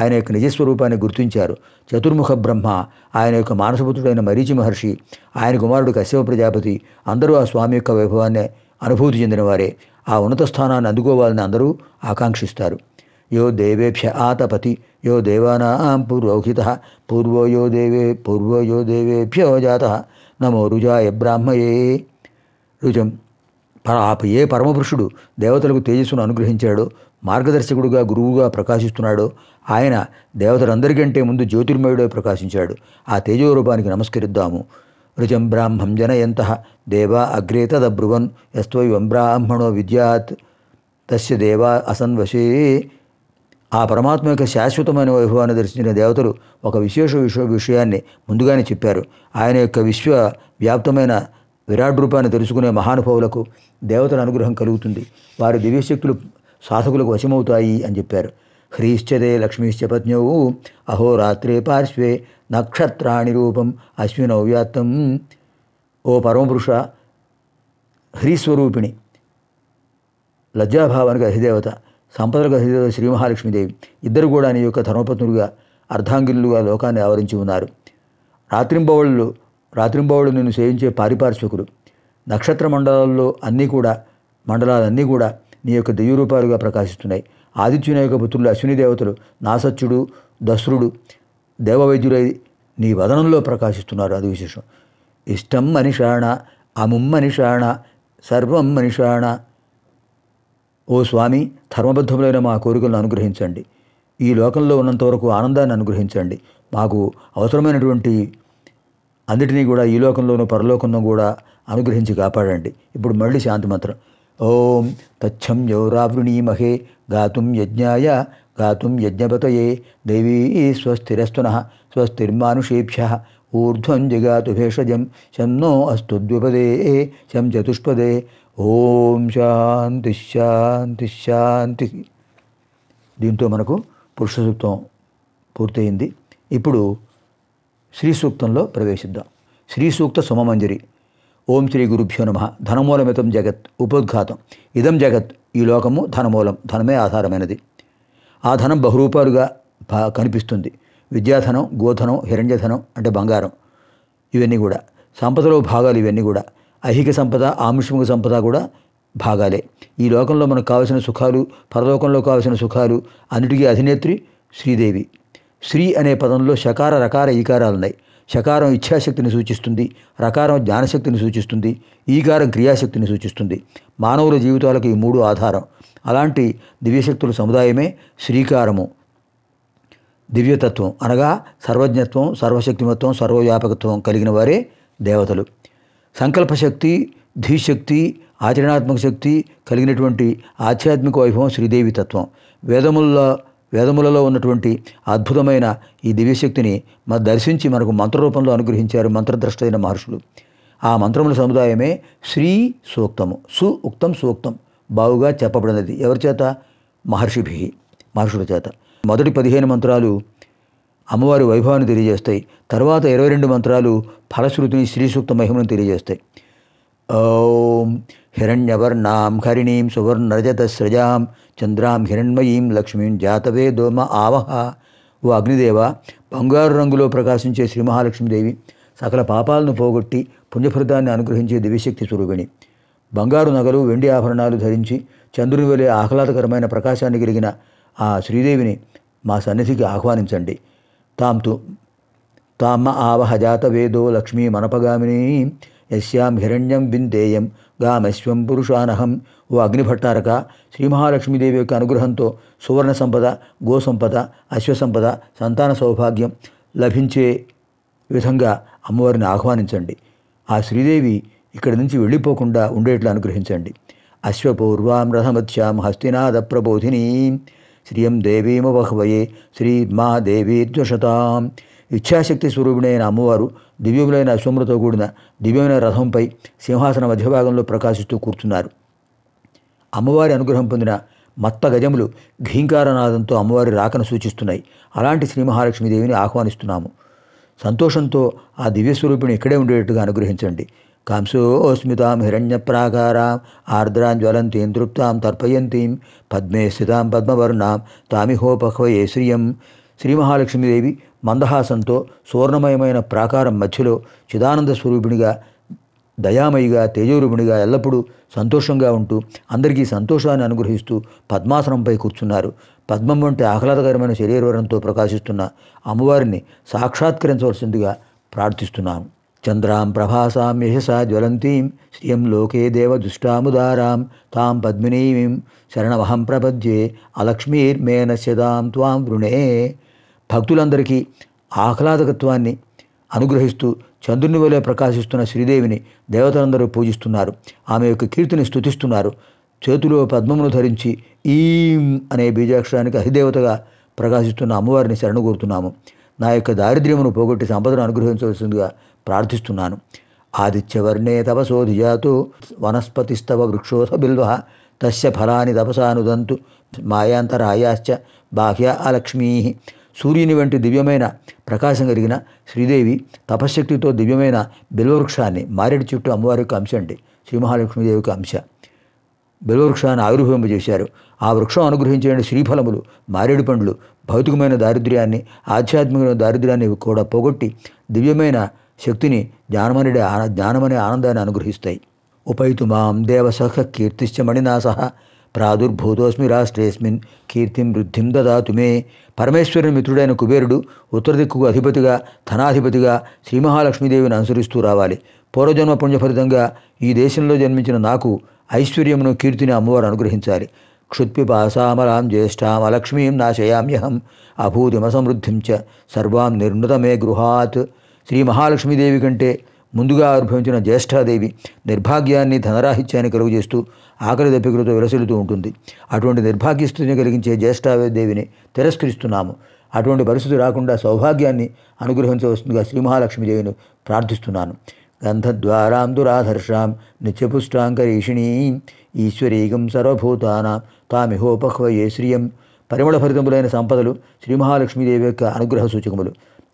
ఆయన యొక్క నిజస్వరూపాన్ని గుర్తించారు చతుర్ముఖ బ్రహ్మ ఆయన యొక్క మానసపుత్రుడైన మరీచి మహర్షి ఆయన కుమారుడు కశ్యప ప్రజాపతి అందరూ ఆ స్వామి యొక్క వైభవాన్ని అనుభూతి చెందినవారే ఆ ఉన్నత స్థానాన్ని అందుకోవాలని అందరూ ఆకాంక్షిస్తారు యో దేవేభ్య ఆతపతి యో దేవానాం పురోహిత పూర్వో యో దేవే పూర్వో యో దేవేభ్యో జాత నమో రుజాయ బ్రాహ్మయే రుజం ఏ పరమపురుషుడు దేవతలకు తేజస్సును అనుగ్రహించాడో మార్గదర్శకుడుగా గురువుగా ప్రకాశిస్తున్నాడో ఆయన దేవతలందరికంటే ముందు జ్యోతిర్మయుడే ప్రకాశించాడు ఆ తేజోరూపానికి నమస్కరిద్దాము రుజం బ్రాహ్మం జనయంత దేవా అగ్రే తదబ్రువన్ యస్వయం బ్రాహ్మణో విద్యాత్ తస్య దేవా అసన్వశే ఆ పరమాత్మ యొక్క శాశ్వతమైన వైభవాన్ని దర్శించిన దేవతలు ఒక విశేష విశ్వ విషయాన్ని ముందుగానే చెప్పారు ఆయన యొక్క విశ్వ వ్యాప్తమైన విరాట్ రూపాన్ని తెలుసుకునే మహానుభావులకు దేవతల అనుగ్రహం కలుగుతుంది వారి దివ్యశక్తులు సాధకులకు వశమవుతాయి అని చెప్పారు హ్రీశ్చదే లక్ష్మీశ్చ పత్న్యౌ అహోరాత్రే పార్శ్వే నక్షత్రాణి రూపం అశ్వినవ్యాత్తం ఓ పరమపురుష హ్రీస్వరూపిణి లజ్జాభావానికి అధిదేవత సంపదలకు అధిదేవత శ్రీ మహాలక్ష్మీదేవి ఇద్దరు కూడా నీ యొక్క ధర్మపత్నులుగా అర్ధాంగిలుగా లోకాన్ని ఆవరించి ఉన్నారు రాత్రింబవళ్ళు రాత్రింబవళ్ళు నిన్ను సేవించే పారిపార్శ్వకులు నక్షత్ర మండలాల్లో అన్నీ కూడా మండలాలన్నీ కూడా నీ యొక్క రూపాలుగా ప్రకాశిస్తున్నాయి ఆదిత్యుని యొక్క పుత్రులు అశ్విని దేవతలు నాసత్యుడు దశ్రుడు దేవవైద్యులై నీ వదనంలో ప్రకాశిస్తున్నారు అది విశేషం ఇష్టం మనిషాణ అముం సర్వం మనిషాణ ఓ స్వామి ధర్మబద్ధములైన మా కోరికలను అనుగ్రహించండి ఈ లోకంలో ఉన్నంత వరకు ఆనందాన్ని అనుగ్రహించండి మాకు అవసరమైనటువంటి అన్నిటినీ కూడా ఈ లోకంలోనూ పరలోకంలో కూడా అనుగ్రహించి కాపాడండి ఇప్పుడు మళ్ళీ శాంతి మంత్రం ఓం తచ్చం యౌరావృణీమహే గాతుం యజ్ఞాయ గాతుం యజ్ఞపతయే దేవీ స్వస్తిరస్తున స్వస్తిర్మానుషేభ్య ఊర్ధ్వం జగాతు భేషజం శం నో అస్తుపదే శం చతుష్పదే ఓం శాంతి శాంతి శాంతి దీంతో మనకు పురుష సూక్తం పూర్తయింది ఇప్పుడు శ్రీ సూక్తంలో ప్రవేశిద్దాం శ్రీ సూక్త సుమమంజరి ఓం శ్రీ గురుభ్యో నమ ధనమూలమితం జగత్ ఉపోద్ఘాతం ఇదం జగత్ ఈ లోకము ధనమూలం ధనమే ఆధారమైనది ఆ ధనం బహురూపాలుగా కనిపిస్తుంది విద్యాధనం గోధనం హిరణ్యధనం అంటే బంగారం ఇవన్నీ కూడా సంపదలో భాగాలు ఇవన్నీ కూడా ఐహిక సంపద ఆముష్మిక సంపద కూడా భాగాలే ఈ లోకంలో మనకు కావలసిన సుఖాలు పరలోకంలో కావలసిన సుఖాలు అన్నిటికీ అధినేత్రి శ్రీదేవి శ్రీ అనే పదంలో శకార రకార ఈకారాలు ఉన్నాయి శకారం ఇచ్ఛాశక్తిని సూచిస్తుంది రకారం జ్ఞానశక్తిని సూచిస్తుంది ఈకారం క్రియాశక్తిని సూచిస్తుంది మానవుల జీవితాలకు ఈ మూడు ఆధారం అలాంటి దివ్యశక్తుల సముదాయమే శ్రీకారము దివ్యతత్వం అనగా సర్వజ్ఞత్వం సర్వశక్తిమత్వం సర్వవ్యాపకత్వం కలిగిన వారే దేవతలు సంకల్పశక్తి ధీశక్తి ఆచరణాత్మక శక్తి కలిగినటువంటి ఆధ్యాత్మిక వైభవం శ్రీదేవి తత్వం వేదముల్లో వేదములలో ఉన్నటువంటి అద్భుతమైన ఈ దివ్యశక్తిని మన దర్శించి మనకు మంత్రరూపంలో అనుగ్రహించారు మంత్రద్రష్టైన మహర్షులు ఆ మంత్రముల సముదాయమే శ్రీ సూక్తము సు ఉక్తం సూక్తం బావుగా చెప్పబడినది ఎవరి చేత మహర్షిభి మహర్షుల చేత మొదటి పదిహేను మంత్రాలు అమ్మవారి వైభవాన్ని తెలియజేస్తాయి తర్వాత ఇరవై రెండు మంత్రాలు ఫలశ్రుతిని శ్రీసూక్త మహిమను తెలియజేస్తాయి ఓం హిరణ్యవర్ణాం హరిణీం సువర్ణ రజత స్రజాం చంద్రాం హిరణ్మయీం లక్ష్మీం జాతవే దోమ ఆవహ ఓ అగ్నిదేవ బంగారు రంగులో ప్రకాశించే శ్రీ మహాలక్ష్మీదేవి సకల పాపాలను పోగొట్టి పుణ్యఫలితాన్ని అనుగ్రహించే దివ్యశక్తి స్వరూపిణి బంగారు నగలు వెండి ఆభరణాలు ధరించి చంద్రుని వలె ఆహ్లాదకరమైన ప్రకాశాన్ని కలిగిన ఆ శ్రీదేవిని మా సన్నిధికి ఆహ్వానించండి తాం తు తామ్మ వేదో లక్ష్మీ మనపగామిని యశ్యాం హిరణ్యం విందేయం గామశ్వం పురుషానహం ఓ అగ్నిభట్టారక శ్రీ మహాలక్ష్మీదేవి యొక్క అనుగ్రహంతో సువర్ణ సంపద గోసంపద అశ్వసంపద సంతాన సౌభాగ్యం లభించే విధంగా అమ్మవారిని ఆహ్వానించండి ఆ శ్రీదేవి ఇక్కడి నుంచి వెళ్ళిపోకుండా ఉండేట్లు అనుగ్రహించండి అశ్వపూర్వాం రథమత్యాం హస్తినాథ ప్రబోధిని శ్రీయం దేవీమవహ్వయే శ్రీ మా దేవీ ద్వషతాం ఇచ్ఛాశక్తి స్వరూపిణైన అమ్మవారు దివ్యములైన అశ్వములతో కూడిన దివ్యమైన రథంపై సింహాసన మధ్యభాగంలో ప్రకాశిస్తూ కూర్చున్నారు అమ్మవారి అనుగ్రహం పొందిన మత్త గజములు ఘీంకారనాదంతో అమ్మవారి రాకను సూచిస్తున్నాయి అలాంటి శ్రీ మహాలక్ష్మీదేవిని ఆహ్వానిస్తున్నాము సంతోషంతో ఆ దివ్యస్వరూపిణి ఇక్కడే ఉండేటట్టుగా అనుగ్రహించండి కంసోస్మితాం హిరణ్యప్రాకారాం ఆర్ద్రాంజ్వలంతీం తృప్తాం తర్పయంతీం పద్మే స్థితాం పద్మవర్ణాం తామిహోపహవయే శ్రియం శ్రీ మహాలక్ష్మీదేవి మందహాసంతో సువర్ణమయమైన ప్రాకారం మధ్యలో చిదానంద స్వరూపిణిగా దయామయిగా తేజోరూపిణిగా ఎల్లప్పుడూ సంతోషంగా ఉంటూ అందరికీ సంతోషాన్ని అనుగ్రహిస్తూ పద్మాసనంపై కూర్చున్నారు పద్మం వంటి ఆహ్లాదకరమైన శరీరవరంతో ప్రకాశిస్తున్న అమ్మవారిని సాక్షాత్కరించవలసిందిగా ప్రార్థిస్తున్నాను చంద్రాం ప్రభాసాం యశసా జ్వలంతీం శ్రియం లోకే దేవ దుష్టాముదారాం తాం పద్మినీం శరణమహం ప్రపద్యే అలక్ష్మీర్మే నశ్యతాం త్వాం వృణే భక్తులందరికీ ఆహ్లాదకత్వాన్ని అనుగ్రహిస్తూ చంద్రుని వలె ప్రకాశిస్తున్న శ్రీదేవిని దేవతలందరూ పూజిస్తున్నారు ఆమె యొక్క కీర్తిని స్థుతిస్తున్నారు చేతిలో పద్మమును ధరించి ఈం అనే బీజాక్షరానికి అధిదేవతగా ప్రకాశిస్తున్న అమ్మవారిని శరణు కోరుతున్నాము నా యొక్క దారిద్ర్యమును పోగొట్టి సంపదను అనుగ్రహించవలసిందిగా ప్రార్థిస్తున్నాను ఆదిత్యవర్ణే తపసోధిజాతు వనస్పతిస్తవ వృక్షోథ బిల్వ తస్య ఫలాని తపసానుదంతు మాయాంతరాయాశ్చ బాహ్య అలక్ష్మీ సూర్యుని వంటి దివ్యమైన ప్రకాశం కలిగిన శ్రీదేవి తపశ్శక్తితో దివ్యమైన బిల్వవృక్షాన్ని మారేడు చుట్టూ అమ్మవారి యొక్క అంశం అండి శ్రీ మహాలక్ష్మీదేవి యొక్క అంశ బిల్వవృక్షాన్ని ఆవిర్భవింపజేశారు ఆ వృక్షం అనుగ్రహించిన శ్రీఫలములు మారేడు పండ్లు భౌతికమైన దారిద్ర్యాన్ని ఆధ్యాత్మికమైన దారిద్ర్యాన్ని కూడా పోగొట్టి దివ్యమైన శక్తిని జ్ఞానమనే జ్ఞానమనే ఆనందాన్ని అనుగ్రహిస్తాయి ఉపైతు మాం దేవసహ కీర్తిశ్చమణినా సహ ప్రాదుర్భూతోస్మి రాష్ట్రేస్మిన్ కీర్తిం వృద్ధిం దదాతుమే పరమేశ్వరుని మిత్రుడైన కుబేరుడు ఉత్తర దిక్కుకు అధిపతిగా ధనాధిపతిగా శ్రీ మహాలక్ష్మీదేవిని అనుసరిస్తూ రావాలి పూర్వజన్మ పుణ్యఫలితంగా ఈ దేశంలో జన్మించిన నాకు ఐశ్వర్యమును కీర్తిని అమ్మవారు అనుగ్రహించాలి క్షుత్పిపాసామలాం అలక్ష్మీం నాశయామ్యహం అభూతిమ సమృద్ధిం చ సర్వాం నిర్ణుతమే గృహాత్ శ్రీ మహాలక్ష్మీదేవి కంటే ముందుగా ఆవిర్భవించిన జ్యేష్ఠాదేవి నిర్భాగ్యాన్ని ధనరాహిత్యాన్ని కలుగు చేస్తూ ఆకలి దప్పికలతో విలసిల్లుతూ ఉంటుంది అటువంటి నిర్భాగ్యస్థితిని కలిగించే జ్యేష్ఠాదేవిని తిరస్కరిస్తున్నాము అటువంటి పరిస్థితి రాకుండా సౌభాగ్యాన్ని అనుగ్రహించవలసిందిగా శ్రీ మహాలక్ష్మీదేవిని ప్రార్థిస్తున్నాను గంధద్వారాం దురాధర్షాం నిత్యపుష్టాంకరీషిణీ ఈశ్వరీగం సర్వభూతానాం తామిహోపహ్వయే శ్రియం పరిమళ ఫలితములైన సంపదలు శ్రీ మహాలక్ష్మీదేవి యొక్క అనుగ్రహ సూచకములు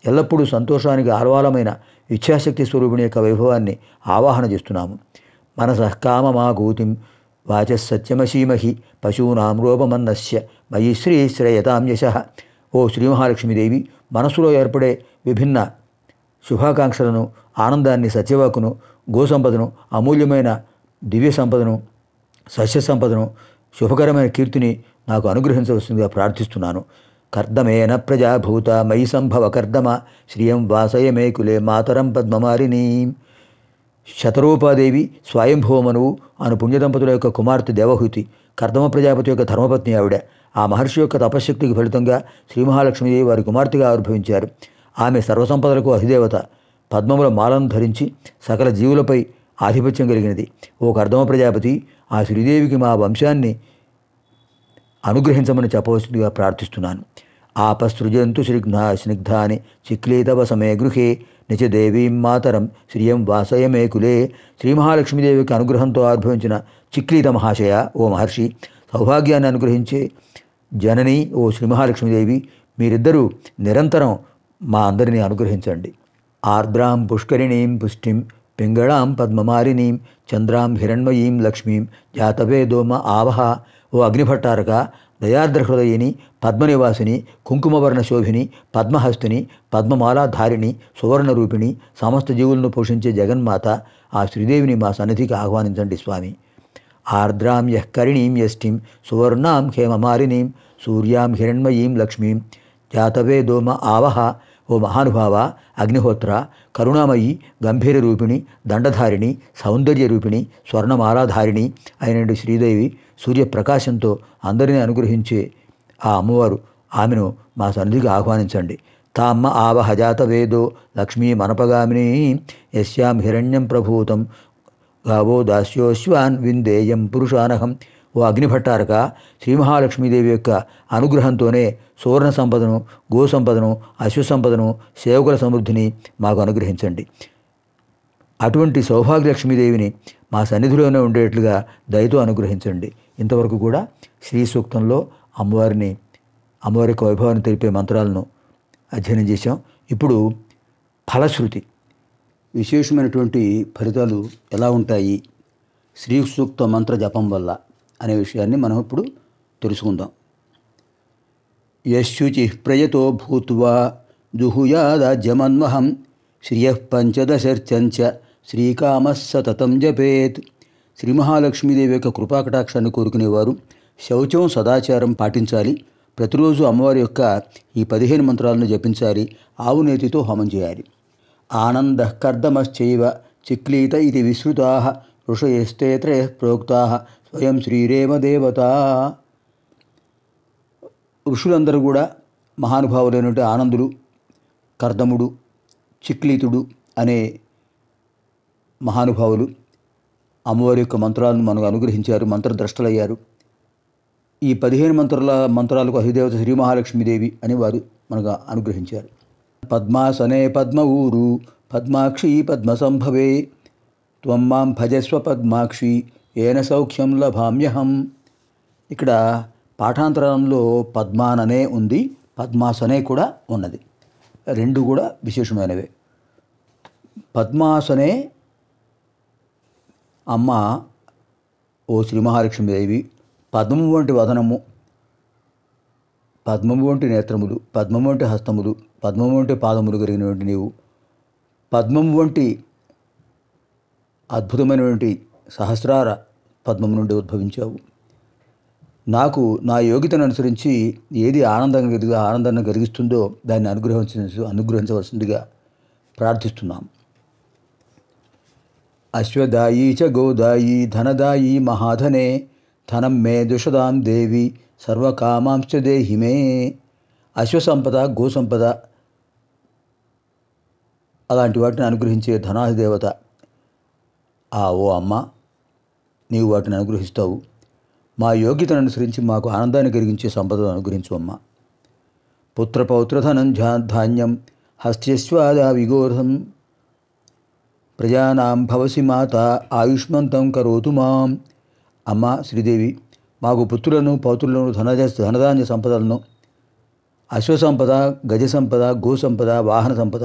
ఎల్లప్పుడూ సంతోషానికి ఆర్వాలమైన ఇచ్ఛాశక్తి స్వరూపిణి యొక్క వైభవాన్ని ఆవాహన చేస్తున్నాము మనస కామమా గూతిం వాచస్సత్యమసీమహి పశూనాం రూపమన్నస్య మయి శ్రీ శ్రేయతాం యశ ఓ శ్రీ మహాలక్ష్మీదేవి మనసులో ఏర్పడే విభిన్న శుభాకాంక్షలను ఆనందాన్ని సత్యవాకును గోసంపదను అమూల్యమైన దివ్య సంపదను సస్య సంపదను శుభకరమైన కీర్తిని నాకు అనుగ్రహించవలసిందిగా ప్రార్థిస్తున్నాను కర్దమేన ప్రజాభూత మయి సంభవ కర్దమ శ్రియం వాసయమే కులే మాతరం పద్మమారిని శతరూపాదేవి స్వయంభూమనువు అను పుణ్యదంపతుల యొక్క కుమార్తె దేవహూతి కర్దమ ప్రజాపతి యొక్క ధర్మపత్ని ఆవిడ ఆ మహర్షి యొక్క తపశక్తికి ఫలితంగా శ్రీ మహాలక్ష్మీదేవి వారి కుమార్తెగా ఆవిర్భవించారు ఆమె సర్వసంపదలకు అధిదేవత పద్మముల మాలను ధరించి సకల జీవులపై ఆధిపత్యం కలిగినది ఓ కర్దమ ప్రజాపతి ఆ శ్రీదేవికి మా వంశాన్ని అనుగ్రహించమని చెప్పవలసిందిగా ప్రార్థిస్తున్నాను ఆపసృజంతు శ్రిగ్నా స్నిగ్ధాని చిక్లీతవ సమే గృహే నిజ దేవీం మాతరం శ్రియం వాసయమే కులే శ్రీ మహాలక్ష్మీదేవికి అనుగ్రహంతో ఆర్భవించిన చిక్లీత మహాశయ ఓ మహర్షి సౌభాగ్యాన్ని అనుగ్రహించే జనని ఓ శ్రీ మహాలక్ష్మీదేవి మీరిద్దరూ నిరంతరం మా అందరినీ అనుగ్రహించండి ఆర్ద్రాం పుష్కరిణీం పుష్టిం పింగళాం పద్మమాలినీం చంద్రాం హిరణ్మయీం లక్ష్మీం జాతవేదోమ ఆవహ ఓ అగ్నిభట్టారక దయార్ద్ర హృదయిని పద్మనివాసిని కుంకుమవర్ణ శోభిని పద్మహస్తుని పద్మమాలాధారిణి సువర్ణరూపిణి సమస్త జీవులను పోషించే జగన్మాత ఆ శ్రీదేవిని మా సన్నిధికి ఆహ్వానించండి స్వామి ఆర్ద్రాం యహ్కరిణీం యష్టిం సువర్ణాం హేమమారిణీం సూర్యాం హిరణ్మయీం లక్ష్మీం జాతవే దోమ ఆవహ ఓ మహానుభావ అగ్నిహోత్ర కరుణామయి గంభీర రూపిణి దండధారిణి సౌందర్య రూపిణి స్వర్ణమాలాధారిణి అయిన శ్రీదేవి సూర్యప్రకాశంతో అందరినీ అనుగ్రహించే ఆ అమ్మవారు ఆమెను మా సన్నిధికి ఆహ్వానించండి తామ్మ ఆవహజాత వేదో లక్ష్మీ మనపగామిని యశ్యాం హిరణ్యం ప్రభూతం గావో దాస్యోశ్వాన్ విందేయం పురుషానహం ఓ అగ్నిభట్టారక శ్రీ మహాలక్ష్మీదేవి యొక్క అనుగ్రహంతోనే సువర్ణ సంపదను గో సంపదను అశ్వ సంపదను సేవకుల సమృద్ధిని మాకు అనుగ్రహించండి అటువంటి సౌభాగ్యలక్ష్మీదేవిని మా సన్నిధిలోనే ఉండేట్లుగా దయతో అనుగ్రహించండి ఇంతవరకు కూడా శ్రీ సూక్తంలో అమ్మవారిని అమ్మవారి యొక్క వైభవాన్ని తెలిపే మంత్రాలను అధ్యయనం చేశాం ఇప్పుడు ఫలశ్రుతి విశేషమైనటువంటి ఫలితాలు ఎలా ఉంటాయి శ్రీ సూక్త మంత్ర జపం వల్ల అనే విషయాన్ని మనం ఇప్పుడు తెలుసుకుందాం యశుచి ప్రయతో భూత్వా జుహుయాదాజ్యమన్వహం శ్రియ పంచదశర్చంచ శ్రీకామ సతతం జపేత్ శ్రీ మహాలక్ష్మీదేవి యొక్క కృపాకటాక్షాన్ని కోరుకునేవారు శౌచం సదాచారం పాటించాలి ప్రతిరోజు అమ్మవారి యొక్క ఈ పదిహేను మంత్రాలను జపించాలి ఆవు నేతితో హోమం చేయాలి ఆనంద కర్దమశ్చైవ చిక్లీత ఇది విశ్రుతా ఋషయస్తేత్రయ ప్రోక్తా వయం శ్రీరేవ దేవత ఋషులందరూ కూడా మహానుభావులైనటువంటి ఆనందుడు కర్దముడు చిక్లీతుడు అనే మహానుభావులు అమ్మవారి యొక్క మంత్రాలను మనకు అనుగ్రహించారు మంత్రద్రష్టలయ్యారు ఈ పదిహేను మంత్రాల మంత్రాలకు అధిదేవత శ్రీ మహాలక్ష్మీదేవి అని వారు మనకు అనుగ్రహించారు పద్మాసనే పద్మ ఊరు పద్మాక్షి పద్మ సంభవే త్వం మాం భజస్వ పద్మాక్షి ఏన సౌఖ్యం లభామ్యహం ఇక్కడ పాఠాంతరంలో పద్మాననే ఉంది పద్మాసనే కూడా ఉన్నది రెండు కూడా విశేషమైనవే పద్మాసనే అమ్మ ఓ శ్రీ మహాలక్ష్మిదేవి పద్మము వంటి వదనము పద్మము వంటి నేత్రములు పద్మము వంటి హస్తములు పద్మము వంటి పాదములు కలిగినటువంటి నీవు పద్మము వంటి అద్భుతమైనటువంటి సహస్రార పద్మం నుండి ఉద్భవించావు నాకు నా యోగ్యతను అనుసరించి ఏది ఆనందం ఆనందాన్ని కలిగిస్తుందో దాన్ని అనుగ్రహించ అనుగ్రహించవలసిందిగా ప్రార్థిస్తున్నాం అశ్వదాయి చ గోదాయి ధనదాయి మహాధనే ధనం మే దుషదాం దేవి సర్వకామాంశ దేహిమే అశ్వసంపద గోసంపద అలాంటి వాటిని అనుగ్రహించే దేవత ఆ ఓ అమ్మ నీవు వాటిని అనుగ్రహిస్తావు మా యోగ్యతను అనుసరించి మాకు ఆనందాన్ని కలిగించే సంపదను అనుగ్రహించు అమ్మ పుత్రపౌత్రధనం ధాన్యం హస్త్యశ్వాద విగోధం ప్రజానాం భవసి మాత ఆయుష్మంతం కరోతు మాం అమ్మ శ్రీదేవి మాకు పుత్రులను పౌత్రులను ధన ధనధాన్య సంపదలను అశ్వసంపద గజ సంపద గో సంపద వాహన సంపద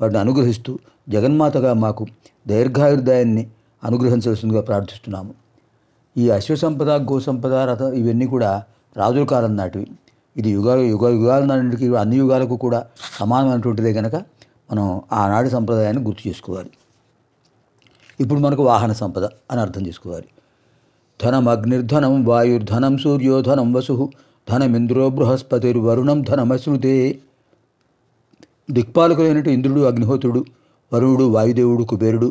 వాటిని అనుగ్రహిస్తూ జగన్మాతగా మాకు దీర్ఘాయుర్దాయాన్ని అనుగ్రహించవలసిందిగా ప్రార్థిస్తున్నాము ఈ అశ్వసంపద గోసంపద రథ ఇవన్నీ కూడా రాజుల కాలం నాటివి ఇది యుగ యుగ యుగాల నాటికి అన్ని యుగాలకు కూడా సమానమైనటువంటిదే కనుక మనం ఆనాటి సంప్రదాయాన్ని గుర్తు చేసుకోవాలి ఇప్పుడు మనకు వాహన సంపద అని అర్థం చేసుకోవాలి ధనం అగ్నిర్ధనం వాయుర్ధనం సూర్యోధనం వసు ధనమింద్రో బృహస్పతిర్వరుణం ధనమశ్రుతే దిక్పాలకులైనటు ఇంద్రుడు అగ్నిహోత్రుడు వరుణుడు వాయుదేవుడు కుబేరుడు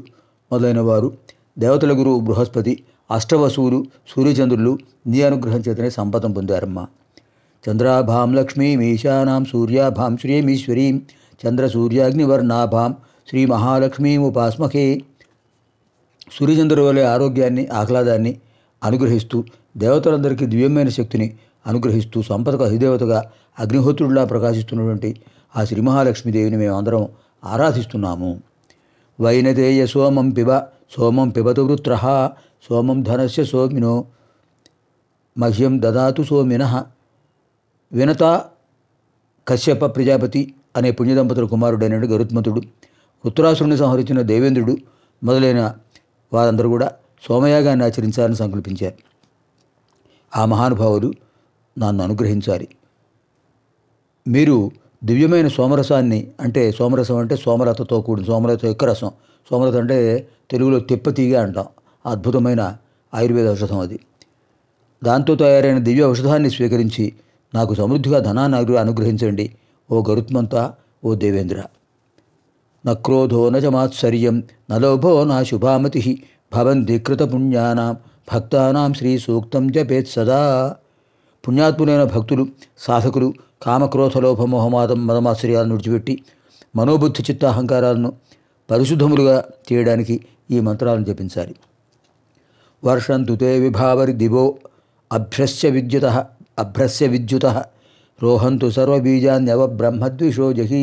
మొదలైన వారు దేవతల గురువు బృహస్పతి అష్టవసూరు సూర్యచంద్రులు నీ అనుగ్రహం చేతనే సంపదం పొందారమ్మా చంద్రాభాం లక్ష్మీ మీషానాం సూర్యాభాం శ్రీమీశ్వరీం చంద్ర సూర్యాగ్నివర్ణాభాం శ్రీ మహాలక్ష్మీ ఉపాస్మకే సూర్యచంద్రుల వలె ఆరోగ్యాన్ని ఆహ్లాదాన్ని అనుగ్రహిస్తూ దేవతలందరికీ దివ్యమైన శక్తిని అనుగ్రహిస్తూ సంపదకు అధిదేవతగా అగ్నిహోత్రుడిలా ప్రకాశిస్తున్నటువంటి ఆ శ్రీ మహాలక్ష్మీదేవిని మేమందరం ఆరాధిస్తున్నాము వైనదేయ సోమం పిబ సోమం పిబతు వృత్ర సోమం ధనస్ సోమినో మహ్యం దదాతు సోమిన వినత కశ్యప ప్రజాపతి అనే పుణ్యదంపతుల కుమారుడైన గరుత్మతుడు ఉత్తరాసురుని సంహరించిన దేవేంద్రుడు మొదలైన వారందరూ కూడా సోమయాగాన్ని ఆచరించాలని సంకల్పించారు ఆ మహానుభావులు నన్ను అనుగ్రహించాలి మీరు దివ్యమైన సోమరసాన్ని అంటే సోమరసం అంటే సోమరథతో కూడిన సోమరథ యొక్క రసం సోమరథ అంటే తెలుగులో తెప్పతీగ అంటాం అద్భుతమైన ఆయుర్వేద ఔషధం అది దాంతో తయారైన దివ్య ఔషధాన్ని స్వీకరించి నాకు సమృద్ధిగా ధనాన్ని అనుగ్రహించండి ఓ గరుత్మంత ఓ దేవేంద్ర నక్రోధో నజమాత్సర్యం నలోభో నా శుభామతి భవంతి కృతపుణ్యానాం భక్తానాం శ్రీ సూక్తం జపేత్ సదా పుణ్యాత్ములైన భక్తులు సాధకులు కామక్రోధ లోభ మదమాశ్చర్యాలను విడిచిపెట్టి మనోబుద్ధి చిత్త అహంకారాలను పరిశుద్ధములుగా చేయడానికి ఈ మంత్రాలను జపించాలి వర్షం తుతే విభావరి దివో అభ్రస్య విద్యుత అభ్రస్య విద్యుత రోహంతు సర్వబీజాన్యవ బ్రహ్మద్విషో జహీ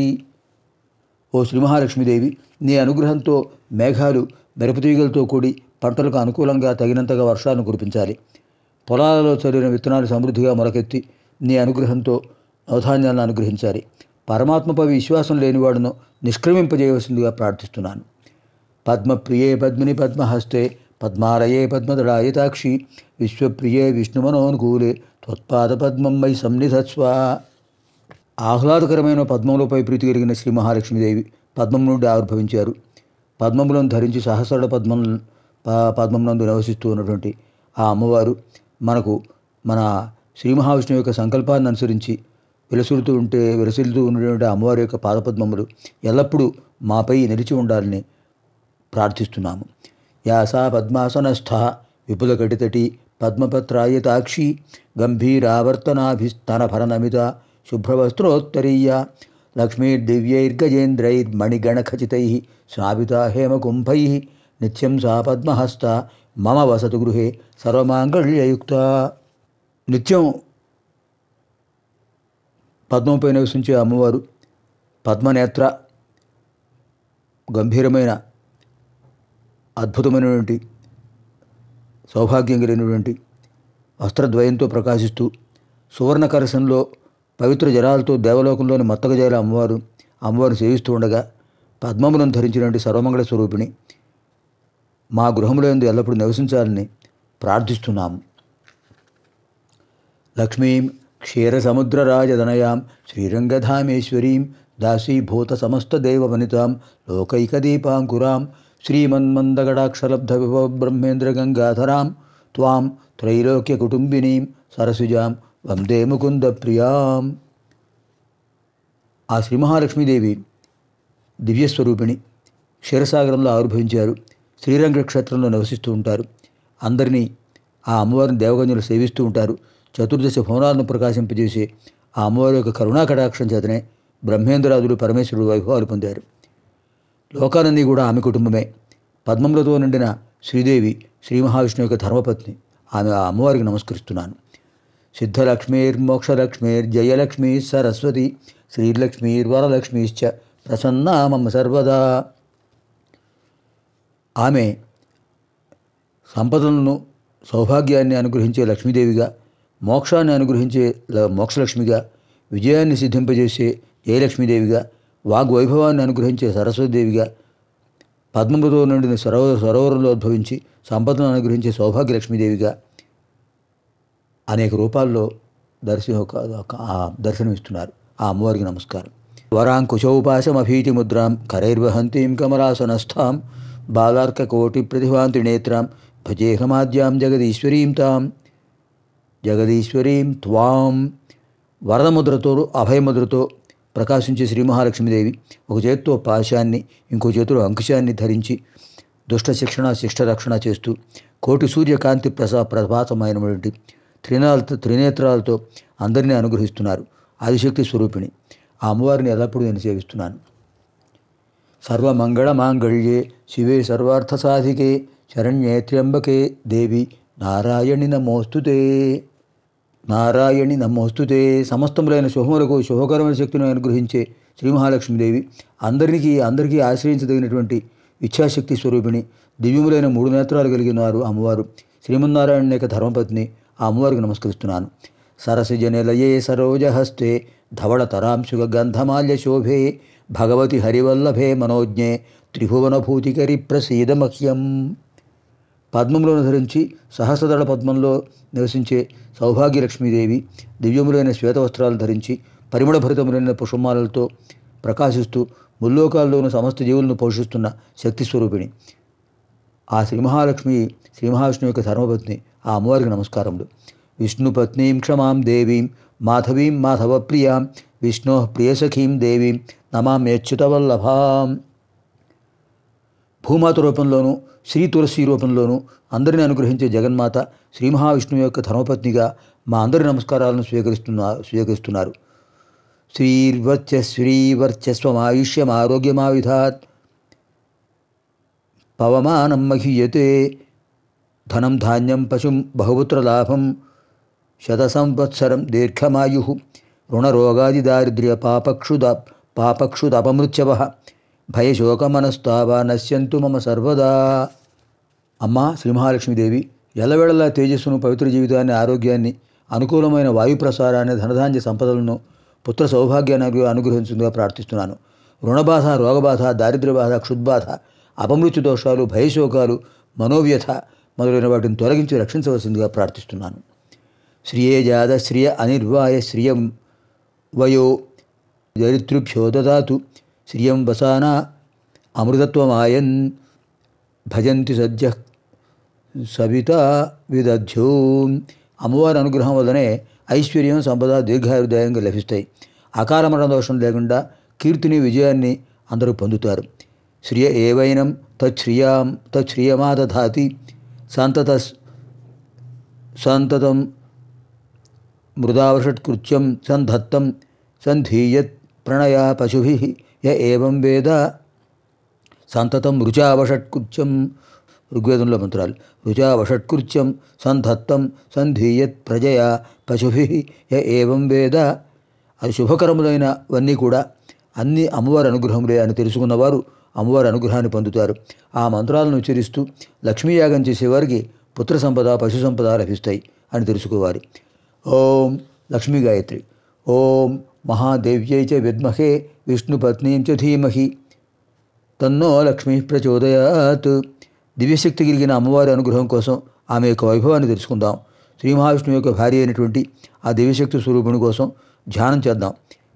ఓ శ్రీ మహాలక్ష్మీదేవి నీ అనుగ్రహంతో మేఘాలు మెరుపుతీగలతో కూడి పంటలకు అనుకూలంగా తగినంతగా వర్షాలను కురిపించాలి పొలాలలో చదివిన విత్తనాలు సమృద్ధిగా మొలకెత్తి నీ అనుగ్రహంతో అవధాన్యాలను అనుగ్రహించాలి పరమాత్మపై విశ్వాసం లేనివాడును నిష్క్రమింపజేయవలసిందిగా ప్రార్థిస్తున్నాను పద్మప్రియే పద్మిని పద్మహస్తే పద్మాలయే పద్మదడాయతాక్షి విశ్వప్రియే విష్ణుమనోనుకూలే త్వత్పాద పద్మం మై సన్నిధస్వ ఆహ్లాదకరమైన పద్మములపై ప్రీతి కలిగిన శ్రీ మహాలక్ష్మీదేవి పద్మం నుండి ఆవిర్భవించారు పద్మములను ధరించి సహస్రాల పద్మం పద్మమునందు నివసిస్తూ ఉన్నటువంటి ఆ అమ్మవారు మనకు మన శ్రీ మహావిష్ణువు యొక్క సంకల్పాన్ని అనుసరించి విలసిల్లుతూ ఉంటే విలసిల్లుతూ ఉండేటువంటి అమ్మవారి యొక్క పాదపద్మములు ఎల్లప్పుడూ మాపై నిలిచి ఉండాలని ప్రార్థిస్తున్నాము యాసా పద్మాసనస్థ విపుల కటితటి పద్మపత్రాయతాక్షి గంభీరావర్తనాభిస్తనభరనమిత శుభ్రవస్త్రోత్తరీయ లక్ష్మీర్దివ్యైర్గజేంద్రైర్మణిగణఖచితై స్నాపిత హేమకుంభై నిత్యం సా పద్మహస్త మమ వసతు గృహే సర్వమాంగళ్యయుక్త నిత్యం పద్మంపై నివసించే అమ్మవారు పద్మనేత్ర గంభీరమైన అద్భుతమైనటువంటి సౌభాగ్యం కలిగినటువంటి వస్త్రద్వయంతో ప్రకాశిస్తూ సువర్ణ కరసంలో పవిత్ర జలాలతో దేవలోకంలోని మత్తగజాల అమ్మవారు అమ్మవారిని సేవిస్తూ ఉండగా పద్మములను ధరించినటువంటి సర్వమంగళ స్వరూపిణి మా గృహంలో ఎందు ఎల్లప్పుడూ నివసించాలని ప్రార్థిస్తున్నాము లక్ష్మీం క్షీరసముద్రరాజదనయాం శ్రీరంగధామేశ్వరీం దాసీభూత సమస్తదేవవనితాం లోకైకదీపాంకురాం బ్రహ్మేంద్ర విభవబ్రహ్మేంద్రగంగాధరాం త్వాం త్రైలోక్యకుటుంబినీం సరసుజాం వందే ముకుంద ప్రియాం ఆ శ్రీ మహాలక్ష్మీదేవి దివ్యస్వరూపిణి క్షీరసాగరంలో ఆవిర్భవించారు శ్రీరంగ క్షేత్రంలో నివసిస్తూ ఉంటారు అందరినీ ఆ అమ్మవారిని దేవగంజులు సేవిస్తూ ఉంటారు చతుర్దశ భవనాలను ప్రకాశింపజేసి ఆ అమ్మవారి యొక్క కరుణా కటాక్షం చేతనే బ్రహ్మేంద్రాదులు పరమేశ్వరుడు వైభవాలు పొందారు లోకాలన్నీ కూడా ఆమె కుటుంబమే పద్మములతో నిండిన శ్రీదేవి శ్రీ మహావిష్ణు యొక్క ధర్మపత్ని ఆమె ఆ అమ్మవారికి నమస్కరిస్తున్నాను సిద్ధలక్ష్మీర్ మోక్షలక్ష్మీర్ జయలక్ష్మి సరస్వతి శ్రీలక్ష్మీర్ వరలక్ష్మీశ్చ ప్రసన్న మమ్మ సర్వదా ఆమె సంపదలను సౌభాగ్యాన్ని అనుగ్రహించే లక్ష్మీదేవిగా మోక్షాన్ని అనుగ్రహించే మోక్షలక్ష్మిగా విజయాన్ని సిద్ధింపజేసే జయలక్ష్మీదేవిగా వాగ్వైభవాన్ని అనుగ్రహించే సరస్వతిదేవిగా పద్మముతో నుండి సరోవర సరోవరంలో ఉద్భవించి సంపదను అనుగ్రహించే సౌభాగ్యలక్ష్మీదేవిగా అనేక రూపాల్లో దర్శన దర్శనమిస్తున్నారు ఆ అమ్మవారికి నమస్కారం వరాం కుశోపాశమభీతి ముద్రాం కరైర్వహంతీం కమలాసనస్థాం కోటి ప్రతిభాంతి నేత్రాం భజేహమాద్యాం జగదీశ్వరీం తాం జగదీశ్వరీం త్వాం వరదముద్రతో అభయముద్రతో ప్రకాశించే శ్రీ మహాలక్ష్మీదేవి ఒక చేతితో పాశాన్ని ఇంకో చేతిలో అంకుశాన్ని ధరించి దుష్ట శిక్షణ శిష్ట రక్షణ చేస్తూ కోటి సూర్యకాంతి ప్రసా ప్రభాతమైనటువంటి త్రినాలతో త్రినేత్రాలతో అందరినీ అనుగ్రహిస్తున్నారు ఆదిశక్తి స్వరూపిణి ఆ అమ్మవారిని ఎల్లప్పుడూ నేను సేవిస్తున్నాను సర్వమంగళమాంగళ్యే మాంగళ్యే శివే సర్వార్థ సాధికే శరణ్యే త్ర్యంబకే దేవి నారాయణి నమోస్తుతే నారాయణి నమోస్తుతే సమస్తములైన శుభములకు శుభకరమైన శక్తిని అనుగ్రహించే శ్రీ మహాలక్ష్మీదేవి అందరికీ అందరికీ ఆశ్రయించదగినటువంటి ఇచ్ఛాశక్తి స్వరూపిణి దివ్యములైన మూడు నేత్రాలు వారు అమ్మవారు శ్రీమన్నారాయణ యొక్క ధర్మపత్ని ఆ అమ్మవారికి నమస్కరిస్తున్నాను సరసజనిలయే సరోజహస్తే తరాంశుగ గంధమాల్య శోభే భగవతి హరివల్లభే మనోజ్ఞే త్రిభువనభూతికరి ప్రసీదమహ్యం పద్మంలో ధరించి సహస్రదళ పద్మంలో నివసించే సౌభాగ్యలక్ష్మీదేవి దివ్యములైన శ్వేతవస్త్రాలు ధరించి భరితములైన పుష్పమాలలతో ప్రకాశిస్తూ ముల్లోకాల్లోని సమస్త జీవులను పోషిస్తున్న శక్తి స్వరూపిణి ఆ శ్రీ మహాలక్ష్మి శ్రీ యొక్క ధర్మపత్ని ఆ అమ్మవారికి నమస్కారములు విష్ణుపత్నీం క్షమాం దేవీం మాధవీం మాధవప్రియాం విష్ణో ప్రియసఖీం దేవీం నమామ్యచ్యుతవల్లభాం భూమాత రూపంలోనూ శ్రీ తులసి రూపంలోనూ అందరిని అనుగ్రహించే జగన్మాత శ్రీ మహావిష్ణువు యొక్క ధర్మపత్నిగా మా అందరి నమస్కారాలను స్వీకరిస్తున్నారు స్వీకరిస్తున్నారు శ్రీవర్చ ఆయుష్యం ఆరోగ్యమావిధాత్ పవమానం మహీయతే ధనం ధాన్యం పశుం బహుపుత్ర లాభం శతసంవత్సరం దీర్ఘమాయు రుణరోగాది దారిద్ర్య పాపక్షుద పాపక్షుదపమృత్యవ భయశోకమనస్తావా నశ్యంతు మమ సర్వదా అమ్మ శ్రీ మహాలక్ష్మీదేవి ఎల్లవేళలా తేజస్సును పవిత్ర జీవితాన్ని ఆరోగ్యాన్ని అనుకూలమైన వాయు ప్రసారాన్ని ధనధాన్య సంపదలను పుత్ర సౌభాగ్యాన్ని అనుగ్రహించుగా ప్రార్థిస్తున్నాను రుణబాధ రోగబాధ దారిద్ర్యబాధ క్షుద్బాధ అపమృత్యు దోషాలు భయశోకాలు మనోవ్యథ మొదలైన వాటిని తొలగించి రక్షించవలసిందిగా ప్రార్థిస్తున్నాను శ్రియ జాత శ్రియ అనిర్వాయ శ్రియం వయో దరిద్రుభ్యో దాతు శ్రియం వసాన అమృతత్వమాయన్ భజంతి సద్య సవిత విదధ్యూ అమ్మవారి అనుగ్రహం వల్లనే ఐశ్వర్యం సంపద దీర్ఘాయుర్దాయంగా లభిస్తాయి అకారమరణ మరణ దోషం లేకుండా కీర్తిని విజయాన్ని అందరూ పొందుతారు శ్రియ ఏవైనం తచ్్రియాం తచ్చ్రియమా దాతి సంతత సంతతం మృదావషట్కృత్యం సంధత్తం సంధీయత్ ప్రణయా పశుభి య ఏవం వేద సంతతం రుచావషట్కృత్యం ఋగ్వేదంలో మంత్రాలు రుచావషట్కృత్యం సంధత్తం సంధీయత్ ప్రజయ పశుభి య ఏవం వేద అది శుభకరములైనవన్నీ కూడా అన్ని అమ్మవారి అనుగ్రహములే అని తెలుసుకున్నవారు అమ్మవారి అనుగ్రహాన్ని పొందుతారు ఆ మంత్రాలను ఉచ్చరిస్తూ లక్ష్మీయాగం చేసేవారికి పుత్ర సంపద పశు సంపద లభిస్తాయి అని తెలుసుకోవాలి ఓం లక్ష్మీ గాయత్రి ఓం మహాదేవ్యై చ విద్మహే విష్ణుపత్నీం చ ధీమహి తన్నో లక్ష్మి ప్రచోదయాత్ దివ్యశక్తి కలిగిన అమ్మవారి అనుగ్రహం కోసం ఆమె యొక్క వైభవాన్ని తెలుసుకుందాం శ్రీ మహావిష్ణువు యొక్క భార్య అయినటువంటి ఆ దివ్యశక్తి స్వరూపుని కోసం ధ్యానం చేద్దాం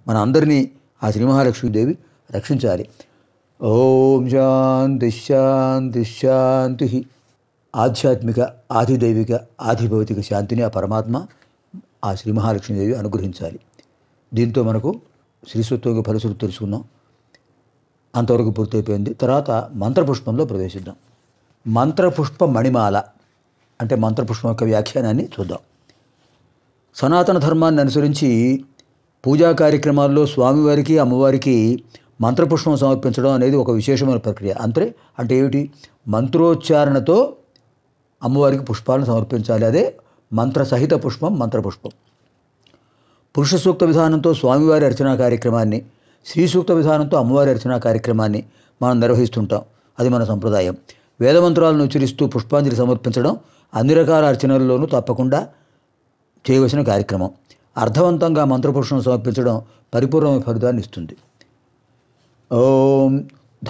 మన అందరినీ ఆ శ్రీ మహాలక్ష్మీదేవి రక్షించాలి ఓం శాంతి శాంతి శాంతి ఆధ్యాత్మిక ఆదిదైవిక ఆధిభౌతిక శాంతిని ఆ పరమాత్మ ఆ శ్రీ మహాలక్ష్మీదేవి అనుగ్రహించాలి దీంతో మనకు శ్రీసూత్వ పరిస్థితి తెలుసుకున్నాం అంతవరకు పూర్తయిపోయింది తర్వాత మంత్రపుష్పంలో ప్రవేశిద్దాం మంత్రపుష్ప మణిమాల అంటే మంత్రపుష్పం యొక్క వ్యాఖ్యానాన్ని చూద్దాం సనాతన ధర్మాన్ని అనుసరించి పూజా కార్యక్రమాల్లో స్వామివారికి అమ్మవారికి మంత్రపుష్పం సమర్పించడం అనేది ఒక విశేషమైన ప్రక్రియ అంతే అంటే ఏమిటి మంత్రోచ్చారణతో అమ్మవారికి పుష్పాలను సమర్పించాలి అదే మంత్రసహిత పుష్పం మంత్రపుష్పం పురుష సూక్త విధానంతో స్వామివారి అర్చనా కార్యక్రమాన్ని శ్రీ సూక్త విధానంతో అమ్మవారి అర్చనా కార్యక్రమాన్ని మనం నిర్వహిస్తుంటాం అది మన సంప్రదాయం వేదమంత్రాలను ఉచ్చరిస్తూ పుష్పాంజలి సమర్పించడం అన్ని రకాల అర్చనల్లోనూ తప్పకుండా చేయవలసిన కార్యక్రమం అర్థవంతంగా మంత్రపురుషణం సమర్పించడం పరిపూర్ణమైన ఫలితాన్ని ఇస్తుంది ఓం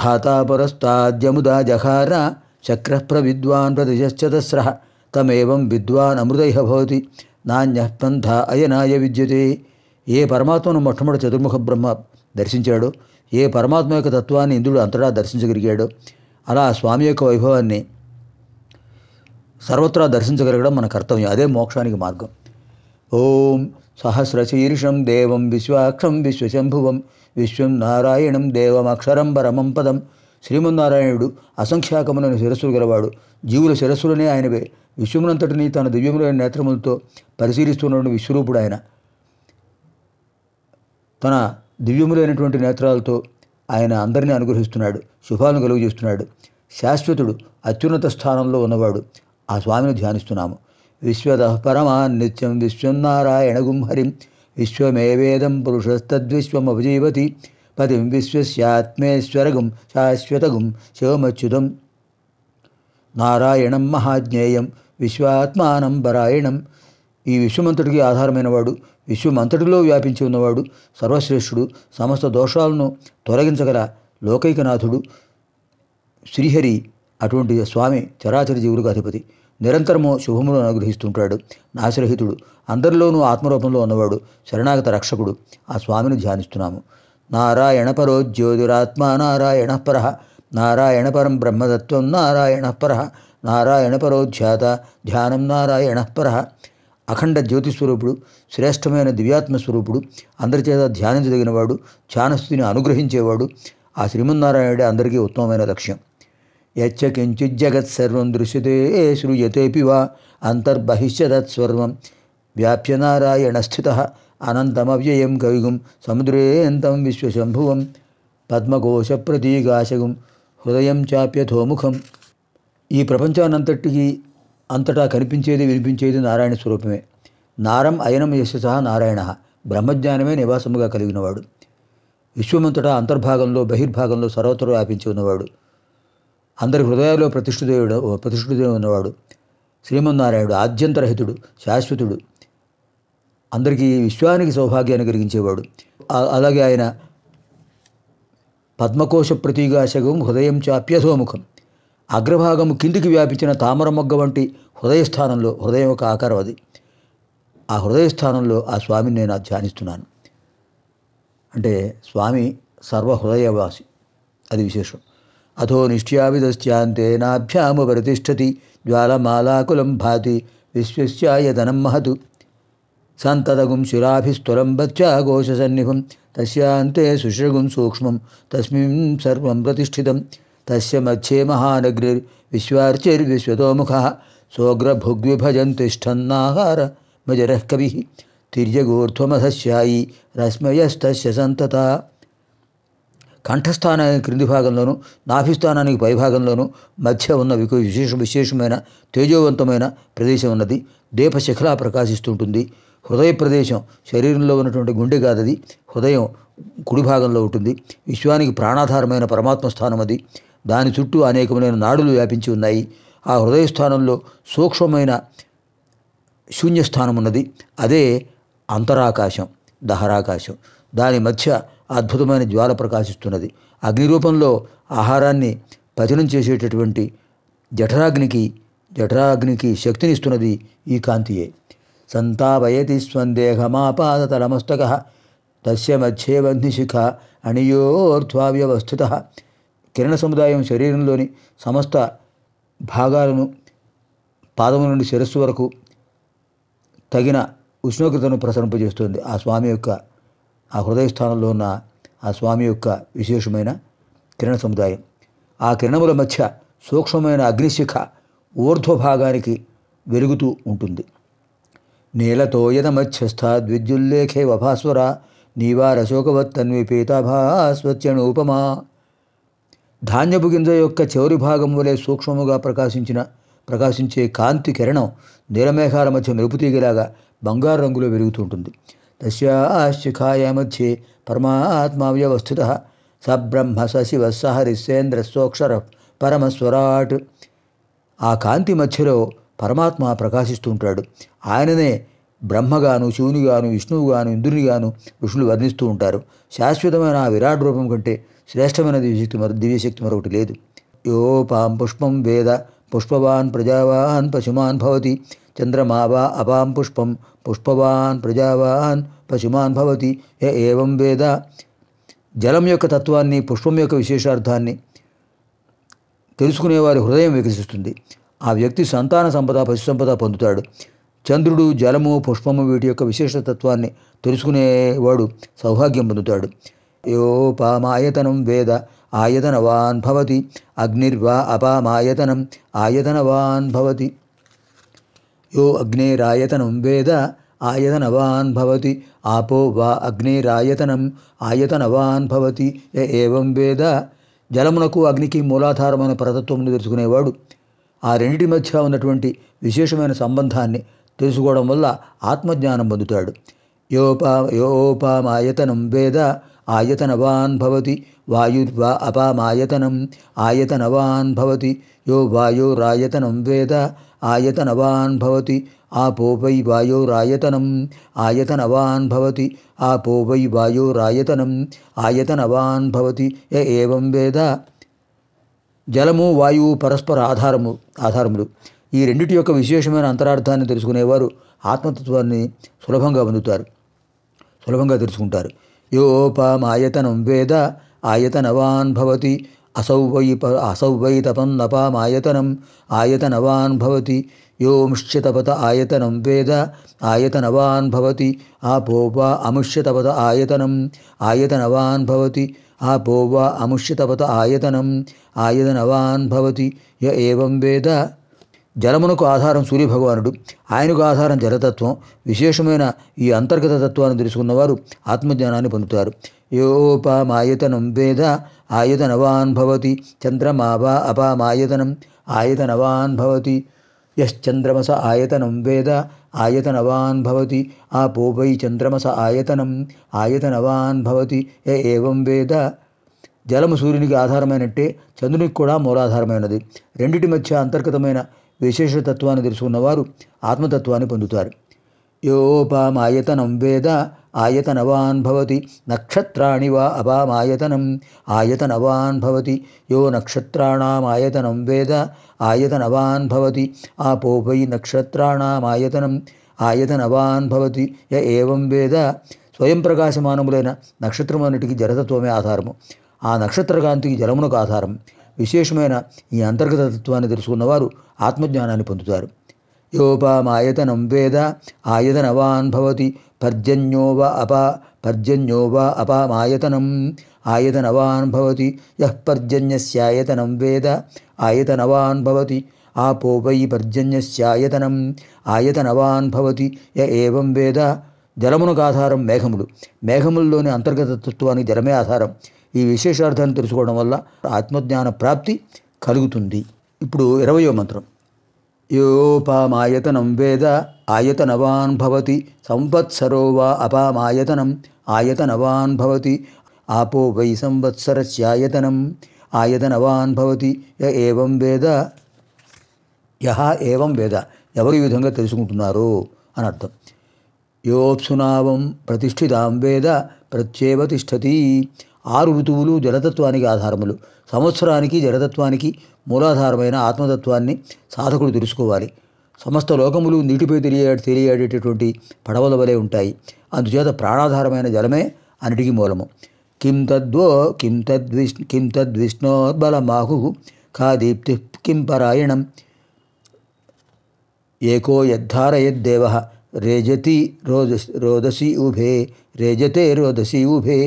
ధాతాపరస్తాద్యముదా జహార చక్రప్ర విద్వాన్ ప్రతిశ్చతస్ర తమేవం విద్వాన్ అమృతైహ భవతి నాణ్యపంథ అయనాయ విద్యతే ఏ పరమాత్మను మొట్టమొదటి చతుర్ముఖ బ్రహ్మ దర్శించాడు ఏ పరమాత్మ యొక్క తత్వాన్ని ఇంద్రుడు అంతటా దర్శించగలిగాడు అలా స్వామి యొక్క వైభవాన్ని సర్వత్రా దర్శించగలగడం మన కర్తవ్యం అదే మోక్షానికి మార్గం ఓం సహస్రశీర్షం దేవం విశ్వాక్షం విశ్వశంభువం విశ్వం నారాయణం దేవమక్షరం పరమం పదం శ్రీమన్నారాయణుడు అసంఖ్యాకములైన శిరస్సులు గలవాడు జీవుల శిరస్సులనే ఆయనవే విశ్వమునంతటిని తన దివ్యములైన నేత్రములతో పరిశీలిస్తున్నటువంటి విశ్వరూపుడు ఆయన తన దివ్యములైనటువంటి నేత్రాలతో ఆయన అందరినీ అనుగ్రహిస్తున్నాడు శుభాలను కలుగజేస్తున్నాడు శాశ్వతుడు అత్యున్నత స్థానంలో ఉన్నవాడు ఆ స్వామిని ధ్యానిస్తున్నాము విశ్వద పరమా నిత్యం విశ్వం నారాయణ గుంహరిం విశ్వమే వేదం పురుషస్తద్విశ్వం అవజీవతి గతిం విశ్వస్యాత్మేశ్వరగుం శాశ్వతగుం శివమచ్యుతం నారాయణం మహాజ్ఞేయం విశ్వాత్మానం పరాయణం ఈ విశ్వమంతటికి ఆధారమైనవాడు విశ్వమంతటిలో వ్యాపించి ఉన్నవాడు సర్వశ్రేష్ఠుడు సమస్త దోషాలను తొలగించగల లోకైకనాథుడు శ్రీహరి అటువంటి స్వామి చరాచర జీవులకు అధిపతి నిరంతరము శుభములను అనుగ్రహిస్తుంటాడు నాశరహితుడు అందరిలోనూ ఆత్మరూపంలో ఉన్నవాడు శరణాగత రక్షకుడు ఆ స్వామిని ధ్యానిస్తున్నాము నారాయణ పరో జ్యోతిరాత్మా నారాయణ పర నారాయణ పరం బ్రహ్మతత్వం నారాయణ పర నారాయణ ధ్యాత ధ్యానం నారాయణ పర అఖండ జ్యోతిస్వరూపుడు శ్రేష్టమైన దివ్యాత్మ స్వరూపుడు అందరి చేత ధ్యానించదగినవాడు ధ్యానస్థుతిని అనుగ్రహించేవాడు ఆ శ్రీమన్నారాయణుడే అందరికీ ఉత్తమమైన లక్ష్యం యచ్చకించు సర్వం దృశ్యతే శ్రూయతేపి వా అంతర్బహిష్యతత్సర్వం వ్యాప్య నారాయణ స్థిత అనంతమవ్యయం కవిగుం సముద్రేంతం విశ్వశంభువం పద్మకోశ ప్రతీకాశగం హృదయం చాప్యథోముఖం ఈ ప్రపంచానంతటికి అంతటా కనిపించేది వినిపించేది నారాయణ స్వరూపమే నారం అయనం యశస నారాయణ బ్రహ్మజ్ఞానమే నివాసముగా కలిగినవాడు విశ్వమంతటా అంతర్భాగంలో బహిర్భాగంలో సర్వత్ర వ్యాపించి ఉన్నవాడు అందరి హృదయాల్లో ప్రతిష్ఠితుడు ప్రతిష్ఠితుడే ఉన్నవాడు శ్రీమన్నారాయణుడు ఆద్యంతరహితుడు శాశ్వతుడు అందరికీ విశ్వానికి సౌభాగ్యాన్ని కలిగించేవాడు అలాగే ఆయన పద్మకోశ శగం హృదయం చాప్యసోముఖం అగ్రభాగము కిందికి వ్యాపించిన తామర మొగ్గ వంటి హృదయస్థానంలో హృదయం ఒక ఆకారం అది ఆ హృదయస్థానంలో ఆ స్వామిని నేను ధ్యానిస్తున్నాను అంటే స్వామి సర్వహృదయవాసి అది విశేషం అథో నిష్ట్యావిదశ్చాంతే నాభ్యాము ప్రతిష్టతి జ్వాలమాలాకులం భాతి విశ్వస్యాయ ధనం మహతు సంతతగుం శిరాభిస్తురం బచ్చాఘోషసన్నిభం తస్యాంతే సుషగుం సూక్ష్మం తస్మిం సర్వం ప్రతిష్ఠితం తస్య మధ్యే మహానగ్నిర్ విశ్వార్చిర్విశ్వతోముఖ సోగ్రభుగ్విభజన్ తిష్టన్నాహార మజరః కవి తిర్యగూర్ధ్వమధశాయి రస్మయస్తస్య సంతత కంఠస్థానానికి క్రింది భాగంలోను నాభిస్థానానికి పైభాగంలోను మధ్య ఉన్న విక విశేష విశేషమైన తేజోవంతమైన ప్రదేశం ఉన్నది దీపశిఖలా ప్రకాశిస్తుంటుంది హృదయ ప్రదేశం శరీరంలో ఉన్నటువంటి గుండె కాదు అది హృదయం కుడి భాగంలో ఉంటుంది విశ్వానికి ప్రాణాధారమైన పరమాత్మ స్థానం అది దాని చుట్టూ అనేకమైన నాడులు వ్యాపించి ఉన్నాయి ఆ హృదయ స్థానంలో సూక్ష్మమైన శూన్యస్థానం ఉన్నది అదే అంతరాకాశం దహరాకాశం దాని మధ్య అద్భుతమైన జ్వాల ప్రకాశిస్తున్నది అగ్ని రూపంలో ఆహారాన్ని పచనం చేసేటటువంటి జఠరాగ్నికి జఠరాగ్నికి శక్తినిస్తున్నది ఈ కాంతియే సంతాపయతి స్వందేహమాపాదతలమస్తక తస్య మధ్యే వంధిశిఖ అణియోర్ధ్వావ్యవస్థిత కిరణ సముదాయం శరీరంలోని సమస్త భాగాలను పాదము నుండి శిరస్సు వరకు తగిన ఉష్ణోగ్రతను ప్రసరింపజేస్తుంది ఆ స్వామి యొక్క ఆ హృదయస్థానంలో ఉన్న ఆ స్వామి యొక్క విశేషమైన కిరణ సముదాయం ఆ కిరణముల మధ్య సూక్ష్మమైన అగ్నిశిఖ ఊర్ధ్వ భాగానికి వెలుగుతూ ఉంటుంది నీలతోయనమధ్యస్థాద్విద్యుల్లేఖే వభాస్వర నీవారశోకవత్తన్వి పీతాభాస్వత్యనూపమా ధాన్యపు గింజ యొక్క చివరి భాగం వలె సూక్ష్మముగా ప్రకాశించిన ప్రకాశించే కాంతి కిరణం నీలమేఘాల మధ్య మెరుపుతీగలాగా బంగారు రంగులో పెరుగుతుంటుంది తస్యాశిఖాయ మధ్య పరమాత్మా వ్యవస్థిత సబ్రహ్మ సశివ సహరిసేంద్ర సోక్షర పరమస్వరాట్ ఆ కాంతి మధ్యలో పరమాత్మ ప్రకాశిస్తూ ఉంటాడు ఆయననే బ్రహ్మగాను శివునిగాను విష్ణువుగాను ఇంద్రునిగాను ఋషులు వర్ణిస్తూ ఉంటారు శాశ్వతమైన ఆ విరాట్ రూపం కంటే శ్రేష్టమైన దివ్యశక్తి మరో దివ్యశక్తి మరొకటి లేదు యోపాం పుష్పం వేద పుష్పవాన్ ప్రజావాన్ పశుమాన్ భవతి చంద్రమావా అపాం పుష్పం పుష్పవాన్ ప్రజావాన్ పశుమాన్ భవతి ఏవం వేద జలం యొక్క తత్వాన్ని పుష్పం యొక్క విశేషార్థాన్ని తెలుసుకునేవారి హృదయం వికసిస్తుంది ఆ వ్యక్తి సంతాన సంపద పశు సంపద పొందుతాడు చంద్రుడు జలము పుష్పము వీటి యొక్క విశేషతత్వాన్ని తెలుసుకునేవాడు సౌభాగ్యం పొందుతాడు యోపామాయతనం వేద ఆయతనవాన్ భవతి అగ్నిర్వా అపామాయతనం ఆయతనవాన్ భవతి యో అగ్నేరాయతనం వేద ఆయతనవాన్ భవతి ఆపో వా అగ్నేరాయతనం ఆయతనవాన్ భవతి ఏం వేద జలమునకు అగ్నికి మూలాధారమైన పరతత్వమును తెలుసుకునేవాడు ఆ రెండింటి మధ్య ఉన్నటువంటి విశేషమైన సంబంధాన్ని తెలుసుకోవడం వల్ల ఆత్మజ్ఞానం పొందుతాడు యోపా యోపామాయతనం వేద ఆయతనవాన్ భవతి వాయు అపామాయతనం ఆయతనవాన్ భవతి యో వాయోరాయతనం వేద ఆయతనవాన్ భవతి ఆపోపై వాయోరాయతనం ఆయతనవాన్ భవతి ఆపోపై వాయోరాయతనం ఆయతనవాన్ భవతి ఏం వేద జలము వాయువు పరస్పర ఆధారము ఆధారములు ఈ రెండిటి యొక్క విశేషమైన అంతరార్థాన్ని తెలుసుకునేవారు ఆత్మతత్వాన్ని సులభంగా పొందుతారు సులభంగా తెలుసుకుంటారు యోపామాయతనం వేద ఆయతనవాన్ భవతి అసౌవై అసౌవై తపం నపామాయతనం ఆయతనవాన్ భవతి యోంశ్చితపత ఆయతనం వేద ఆయతనవాన్ భవతి ఆపోప అముష్యతపత ఆయతనం ఆయతనవాన్ భవతి ఆ वा అముష్యతపత ఆయతనం ఆయతనవాన్ భవతి య ఏవం వేద జలమునకు ఆధారం సూర్యభగవానుడు ఆయనకు ఆధారం జలతత్వం విశేషమైన ఈ అంతర్గత తత్వాన్ని తెలుసుకున్నవారు ఆత్మజ్ఞానాన్ని పొందుతారు యోపామాయతనం వేద ఆయతనవాన్ భవతి చంద్రమావా అపామాయతనం ఆయతనవాన్ భవతి యశ్చంద్రమస ఆయతనం వేద ఆయతనవాన్ భవతి ఆ పోపై చంద్రమస ఆయతనం ఆయతనవాన్ భవతి ఏ ఏవం వేద జలము సూర్యునికి ఆధారమైనట్టే చంద్రునికి కూడా మూలాధారమైనది రెండిటి మధ్య అంతర్గతమైన విశేషతత్వాన్ని తెలుసుకున్నవారు ఆత్మతత్వాన్ని పొందుతారు యోపామాయతనం వేద ఆయతనవాన్ భవతి నక్షత్రాణి వా అపామాయతనం ఆయతనవాన్ భవతి యో నక్షత్రాణమాయతనం వేద ఆయతనవాన్ భవతి ఆపో వై నక్షత్రాణమాయతనం ఆయతనవాన్ భవతి య ఏవం వేద స్వయం ప్రకాశమానములైన నక్షత్రములన్నిటికీ జలతత్వమే ఆధారము ఆ నక్షత్రకాంతికి జలమునకు ఆధారం విశేషమైన ఈ అంతర్గత తత్వాన్ని తెలుసుకున్నవారు ఆత్మజ్ఞానాన్ని పొందుతారు యోపామాయతనం వేద ఆయతనవాన్ భవతి పర్జన్యో వా అపా పర్జన్యో వా అపామాయతనం ఆయతనవాన్ భవతి యః పర్జన్యస్యాయతనం వేద ఆయతనవాన్ భవతి ఆపో వై పర్జన్యస్యాయతనం ఆయతనవాన్ భవతి య ఏవం వేద జలమునకు ఆధారం మేఘములు మేఘముల్లోని అంతర్గత తత్వానికి జలమే ఆధారం ఈ విశేషార్థాన్ని తెలుసుకోవడం వల్ల ఆత్మజ్ఞాన ప్రాప్తి కలుగుతుంది ఇప్పుడు ఇరవయో మంత్రం యోపామాయతనం వేద ఆయతనవాన్ భవతి సంవత్సరో వా అపామాయతనం ఆయతనవాన్ భవతి ఆపో వై సంవత్సరస్యాయతనం ఆయతనవాన్ భవతి య ఏవం వేద యహ ఏం వేద ఎవరు ఈ విధంగా తెలుసుకుంటున్నారు అని అర్థం యోప్సునావం ప్రతిష్ఠితాం వేద ప్రత్యేవ తిష్టతి ఆరు ఋతువులు జలతత్వానికి ఆధారములు సంవత్సరానికి జడతత్వానికి మూలాధారమైన ఆత్మతత్వాన్ని సాధకుడు తెలుసుకోవాలి సమస్త లోకములు నీటిపై తెలియ తెలియడేటటువంటి పడవల వలె ఉంటాయి అందుచేత ప్రాణాధారమైన జలమే అన్నిటికీ మూలము కిం తద్వో కిం తద్విష్ కిం తద్విష్ణోద్బలమాహు కా దీప్తి కిం పరాయణం ఏకో యద్ధారయద్దేవ రేజతి రోజ రోదసి ఊభే రేజతే రోదసి ఊభే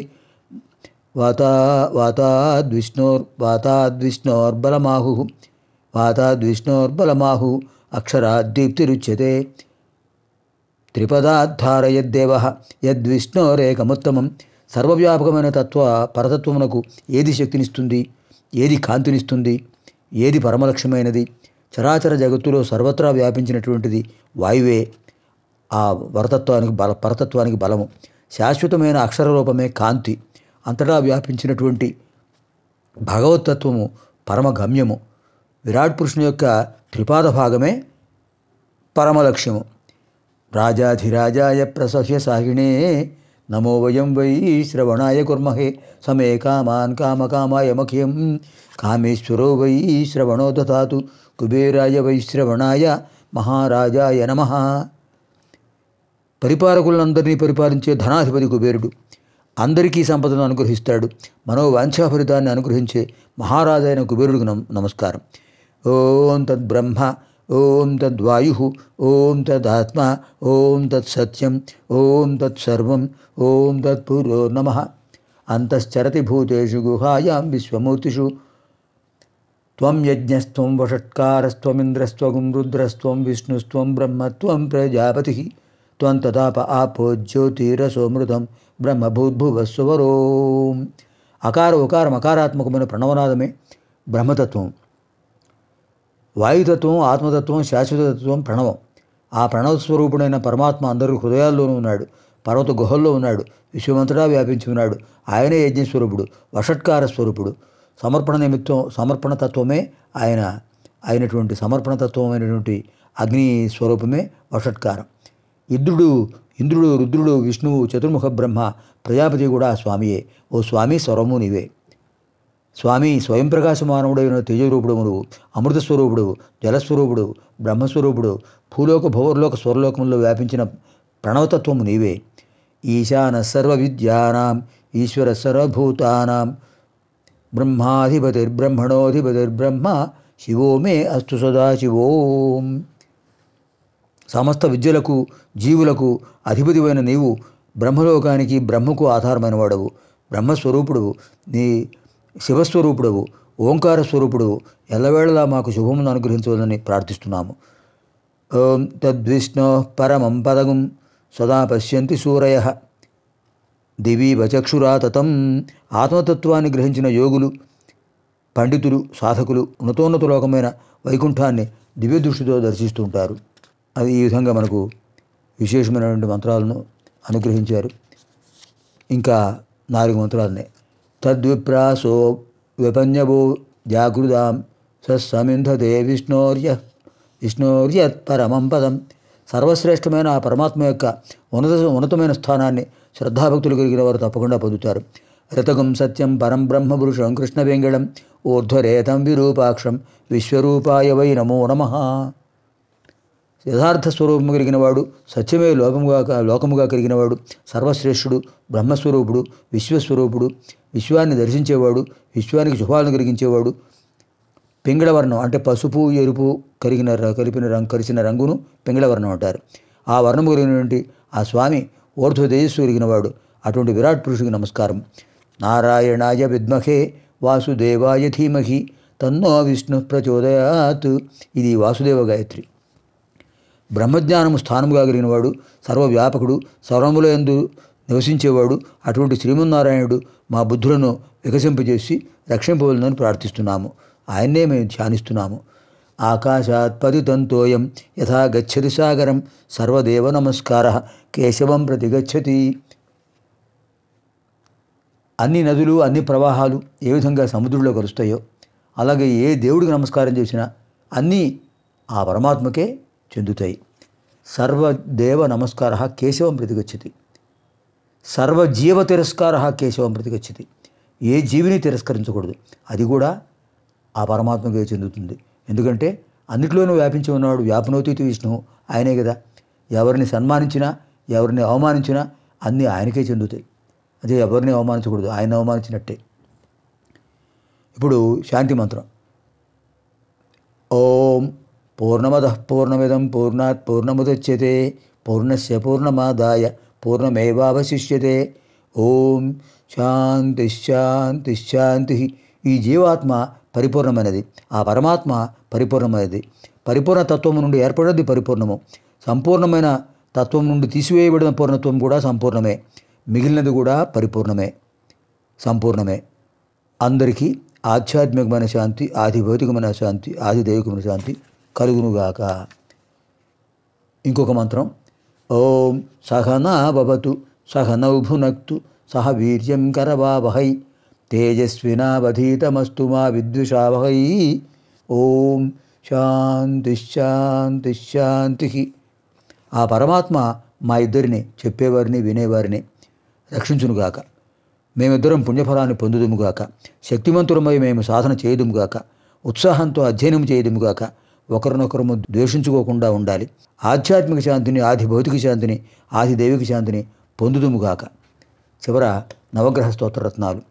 వాతా వాతాద్విష్ణోర్ వాతాద్విష్ణోర్బలమాహు వాతాద్విష్ణోర్బలమాహు అక్షరాద్దీప్తిరుచ్యతే త్రిపదాధారయద్దేవ యద్విష్ణోరేకముత్తమం సర్వవ్యాపకమైన తత్వ పరతత్వమునకు ఏది శక్తినిస్తుంది ఏది కాంతినిస్తుంది ఏది పరమలక్ష్యమైనది చరాచర జగత్తులో సర్వత్రా వ్యాపించినటువంటిది వాయువే ఆ వరతత్వానికి బల పరతత్వానికి బలము శాశ్వతమైన అక్షరరూపమే కాంతి అంతటా వ్యాపించినటువంటి భగవతత్వము పరమ గమ్యము విరాట్ పురుషుని యొక్క త్రిపాద భాగమే పరమలక్ష్యము రాజాధిరాజాయ ప్రసహ్య సాహిణే నమో వయం వై శ్రవణాయ కుర్మహే సమే కామాన్ కామకామాయ మఖ్యం కామేశ్వరో వై శ్రవణో దాతు కుబేరాయ వై శ్రవణాయ మహారాజాయ నమ పరిపాలకులందరినీ పరిపాలించే ధనాధిపతి కుబేరుడు అందరికీ సంపదను అనుగ్రహిస్తాడు మనోవాంఛాఫలితాన్ని అనుగ్రహించే మహారాజైన కుబేరుడికి నమ నమస్కారం ఓం తద్బ్రహ్మ ఓం తద్వాయు ఓం తదాత్మ ఓం తత్సత్యం ఓం తత్సర్వం ఓం తత్పూర్వో నమ అంతశ్చరతి భూతేషు గుహాయాం విశ్వమూర్తిషు త్వం యజ్ఞస్వం వషట్కారస్వమింద్రస్వం రుద్రస్వం విష్ణుస్వం బ్రహ్మత్వం ప్రజాపతి త్వం తదాప ఆపో జ్యోతిరసోమృతం బ్రహ్మభూద్భువస్వరో అకార ఉకారం అకారాత్మకమైన ప్రణవనాదమే బ్రహ్మతత్వం వాయుతత్వం ఆత్మతత్వం శాశ్వతత్వం ప్రణవం ఆ ప్రణవ స్వరూపుడైన పరమాత్మ అందరి హృదయాల్లోనూ ఉన్నాడు పర్వత గుహల్లో ఉన్నాడు విశ్వమంతటా వ్యాపించి ఉన్నాడు ఆయనే యజ్ఞస్వరూపుడు వషట్కార స్వరూపుడు సమర్పణ నిమిత్తం సమర్పణ తత్వమే ఆయన అయినటువంటి సమర్పణ అయినటువంటి అగ్ని స్వరూపమే వషట్కారం ఇంద్రుడు ఇంద్రుడు రుద్రుడు విష్ణువు చతుర్ముఖ బ్రహ్మ ప్రజాపతి కూడా స్వామియే ఓ స్వామి స్వరము నీవే స్వామి స్వయం ప్రకాశమానవుడైన తేజరూపుడు నువ్వు అమృతస్వరూపుడు జలస్వరూపుడు బ్రహ్మస్వరూపుడు భూలోక భౌవర్లోక స్వరలోకంలో వ్యాపించిన ప్రణవతత్వము నీవే ఈశాన సర్వ విద్యానాం ఈశ్వర సర్వభూతానాం బ్రహ్మాధిపతిర్బ్రహ్మణోధిపతిర్బ్రహ్మ శివో మే అస్తు సదాశివోం సమస్త విద్యలకు జీవులకు అధిపతివైన నీవు బ్రహ్మలోకానికి బ్రహ్మకు ఆధారమైన వాడవు బ్రహ్మస్వరూపుడు నీ శివస్వరూపుడవు ఓంకార స్వరూపుడు ఎల్లవేళలా మాకు శుభమును అనుగ్రహించవలని ప్రార్థిస్తున్నాము ఓం తద్విష్ణు పరమం పదగం సదా పశ్యంతి సూరయ దివి వచక్షురాతతం ఆత్మతత్వాన్ని గ్రహించిన యోగులు పండితులు సాధకులు ఉన్నతోన్నత లోకమైన వైకుంఠాన్ని దివ్యదృష్టితో దర్శిస్తుంటారు అది ఈ విధంగా మనకు విశేషమైనటువంటి మంత్రాలను అనుగ్రహించారు ఇంకా నాలుగు మంత్రాలనే తద్విప్రాసో విపన్యభూ జాగృదాం సస్సమింధతే విష్ణోర్య విష్ణోర్య పరమం పదం సర్వశ్రేష్టమైన ఆ పరమాత్మ యొక్క ఉన్నత ఉన్నతమైన స్థానాన్ని శ్రద్ధాభక్తులు కలిగిన వారు తప్పకుండా పొందుతారు రతకం సత్యం పరం బ్రహ్మపురుషం కృష్ణవేంగళం ఊర్ధ్వరేతం విరూపాక్షం విశ్వరూపాయ వై నమో నమ యథార్థ స్వరూపము కలిగిన వాడు సత్యమే లోకముగా లోకముగా కలిగినవాడు సర్వశ్రేష్ఠుడు బ్రహ్మస్వరూపుడు విశ్వస్వరూపుడు విశ్వాన్ని దర్శించేవాడు విశ్వానికి శుభాలను కలిగించేవాడు పింగళవర్ణం అంటే పసుపు ఎరుపు కలిగిన కలిపిన రంగు కలిసిన రంగును పింగళవర్ణం అంటారు ఆ వర్ణము కలిగినటువంటి ఆ స్వామి ఓర్ధ్వ తేజస్సు కలిగినవాడు అటువంటి విరాట్ పురుషుడికి నమస్కారం నారాయణాయ విద్మహే వాసుదేవాయ ధీమహి తన్నో విష్ణు ప్రచోదయాత్ ఇది వాసుదేవ గాయత్రి బ్రహ్మజ్ఞానము స్థానముగా కలిగినవాడు సర్వవ్యాపకుడు సర్వముల ఎందు నివసించేవాడు అటువంటి శ్రీమన్నారాయణుడు మా బుద్ధులను వికసింపజేసి రక్షింపవలనని ప్రార్థిస్తున్నాము ఆయన్నే మేము ధ్యానిస్తున్నాము ఆకాశాత్ పతితంతోయం యథా గచ్చతి సాగరం సర్వదేవ నమస్కార కేశవం ప్రతి గచ్చతి అన్ని నదులు అన్ని ప్రవాహాలు ఏ విధంగా సముద్రంలో కలుస్తాయో అలాగే ఏ దేవుడికి నమస్కారం చేసినా అన్నీ ఆ పరమాత్మకే చెందుతాయి సర్వదేవ నమస్కార కేశవం ప్రతిగచ్చతి సర్వజీవ తిరస్కార కేశవం ప్రతిగచ్చతి ఏ జీవిని తిరస్కరించకూడదు అది కూడా ఆ పరమాత్మకే చెందుతుంది ఎందుకంటే అన్నిట్లోనూ వ్యాపించి ఉన్నాడు వ్యాపనోతీతి విష్ణువు ఆయనే కదా ఎవరిని సన్మానించినా ఎవరిని అవమానించినా అన్నీ ఆయనకే చెందుతాయి అదే ఎవరిని అవమానించకూడదు ఆయన అవమానించినట్టే ఇప్పుడు శాంతి మంత్రం ఓం పూర్ణమద పూర్ణమిదం పూర్ణాత్ పూర్ణముదచ్యతే పూర్ణస్య పూర్ణమాదాయ పూర్ణమేవాశిష్యతే ఓం శాంతి శాంతి శాంతి ఈ జీవాత్మ పరిపూర్ణమైనది ఆ పరమాత్మ పరిపూర్ణమైనది పరిపూర్ణ తత్వం నుండి ఏర్పడినది పరిపూర్ణము సంపూర్ణమైన తత్వం నుండి తీసివేయబడిన పూర్ణత్వం కూడా సంపూర్ణమే మిగిలినది కూడా పరిపూర్ణమే సంపూర్ణమే అందరికీ ఆధ్యాత్మికమైన శాంతి ఆది భౌతికమైన శాంతి ఆది దైవికమైన శాంతి కలుగునుగాక ఇంకొక మంత్రం ఓం సహనా భవతు సహనౌభునక్తు సహ వీర్యం కరవావహై తేజస్వినావధీతమస్తు మా విద్విషావహై ఓం శాంతిశాంతిశాంతి ఆ పరమాత్మ మా ఇద్దరిని చెప్పేవారిని వినేవారిని రక్షించునుగాక మేమిద్దరం పుణ్యఫలాన్ని పొందుదుముగాక శక్తివంతురమై మేము సాధన చేయదుముగాక ఉత్సాహంతో అధ్యయనం చేయదుముగాక ఒకరినొకరు ద్వేషించుకోకుండా ఉండాలి ఆధ్యాత్మిక శాంతిని ఆది భౌతిక శాంతిని ఆది దైవిక శాంతిని పొందుదుముగాక చివర నవగ్రహ స్తోత్రరత్నాలు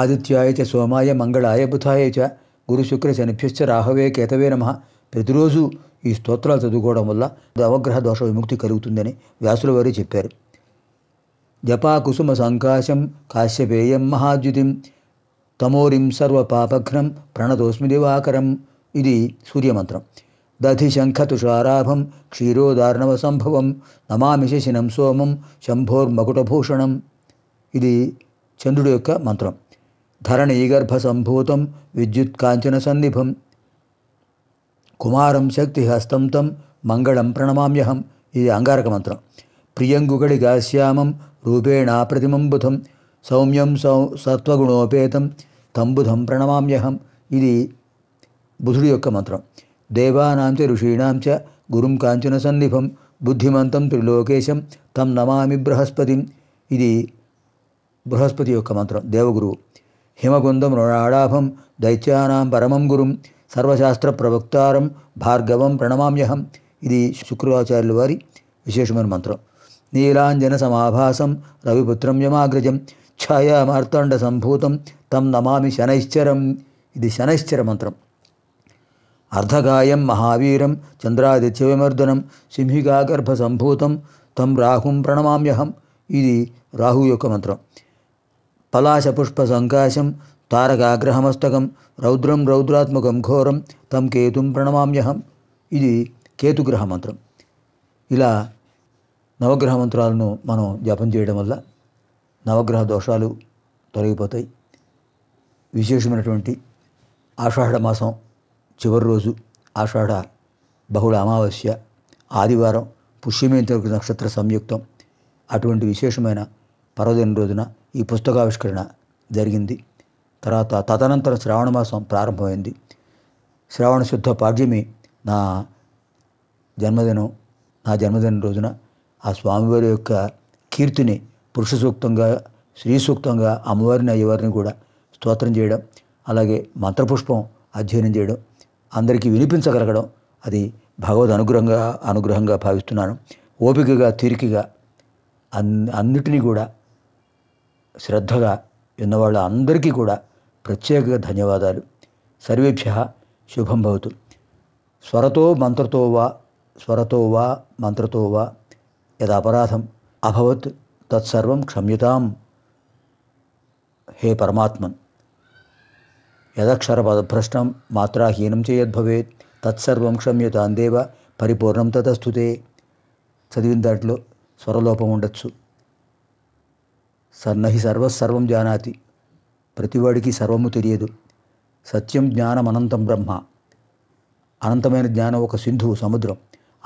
ఆదిత్యాయ చ సోమాయ మంగళాయ బుధాయ చ గురు శుక్ర శనిభ్యశ్చ రాహవే కేతవే నమ ప్రతిరోజు ఈ స్తోత్రాలు చదువుకోవడం వల్ల నవగ్రహ దోష విముక్తి కలుగుతుందని వ్యాసుల వారు చెప్పారు జపా కుసుమ సంకాశం కాశ్యపేయం మహాద్యుతిం తమోరిం సర్వపాపఘ్నం ప్రణతోస్మి దివాకరం ఇది సూర్యమంత్రం దధి శంఖ తుషారాభం క్షీరోదార్ణవ సంభవం నమామి శశినం సోమం శంభోర్మకుటభూషణం ఇది చంద్రుడి యొక్క మంత్రం ధరణీగర్భ సంభూతం విద్యుత్ కాంచన సన్నిభం కుమారం శక్తి హస్తం తం మంగళం ప్రణమామ్యహం ఇది అంగారక మంత్రం ప్రియంగుగడిగా గాశ్యామం రూపేణా ప్రతిమం బుధం సౌమ్యం సౌ సత్వగుణోపేతం తంబుధం ప్రణమామ్యహం ఇది బుధుడి యొక్క మంత్రం దేవానాంచ ఋషీణాంచ గురుం కాంచన సన్నిభం బుద్ధిమంతం త్రిలోకేశం తం నమామి బృహస్పతి ఇది బృహస్పతి యొక్క మంత్రం దేవగురువు హిమగుందం రుణాడాభం దైత్యానాం పరమం గురుం సర్వశాస్త్ర ప్రవక్తారం భార్గవం ప్రణమామ్యహం ఇది శుక్రాచార్యుల వారి విశేషమైన మంత్రం నీలాంజన సమాభాసం రవిపుత్రం యమాగ్రజం ఛాయామార్తాండ సంభూతం తం నమామి శనైశ్చరం ఇది శనైశ్చర మంత్రం అర్ధగాయం మహావీరం చంద్రాదిత్య విమర్దనం సింహికాగర్భ సంభూతం తం రాహుం ప్రణమామ్యహం ఇది రాహు యొక్క మంత్రం పలాశ పుష్ప సంకాశం తారకాగ్రహమస్తకం రౌద్రం రౌద్రాత్మకం ఘోరం తం కేతుం ప్రణమామ్యహం ఇది కేతుగ్రహ మంత్రం ఇలా నవగ్రహ మంత్రాలను మనం జపం చేయడం వల్ల నవగ్రహ దోషాలు తొలగిపోతాయి విశేషమైనటువంటి ఆషాఢ మాసం చివరి రోజు ఆషాఢ బహుళ అమావాస్య ఆదివారం పుష్యమేంద్రకు నక్షత్ర సంయుక్తం అటువంటి విశేషమైన పర్వదిన రోజున ఈ పుస్తకావిష్కరణ జరిగింది తర్వాత తదనంతరం శ్రావణ మాసం ప్రారంభమైంది శ్రావణ శుద్ధ పాడ్యమి నా జన్మదినం నా జన్మదిన రోజున ఆ స్వామివారి యొక్క కీర్తిని పురుష సూక్తంగా స్త్రీ సూక్తంగా అమ్మవారిని అయ్యవారిని కూడా స్తోత్రం చేయడం అలాగే మంత్రపుష్పం అధ్యయనం చేయడం అందరికీ వినిపించగలగడం అది భగవద్ అనుగ్రహంగా అనుగ్రహంగా భావిస్తున్నాను ఓపికగా తీరికగా అన్ అన్నిటినీ కూడా శ్రద్ధగా విన్నవాళ్ళ అందరికీ కూడా ప్రత్యేక ధన్యవాదాలు సర్వేభ్య శుభం భవతు స్వరతో మంత్రతో వా స్వరతో వా మంత్రతో వా యదపరాధం అభవత్ తత్సర్వం క్షమ్యతాం హే పరమాత్మన్ యదక్షరపదభ్రష్టం మాత్రాహీనం చేయద్భవేత్ తత్సర్వం క్షమ్యతాందేవ పరిపూర్ణం తతస్థుతే చదివిన దాంట్లో స్వరలోపం ఉండొచ్చు సన్నహి సర్వసర్వం జానాతి ప్రతివాడికి సర్వము తెలియదు సత్యం జ్ఞానం అనంతం బ్రహ్మ అనంతమైన జ్ఞానం ఒక సింధు సముద్రం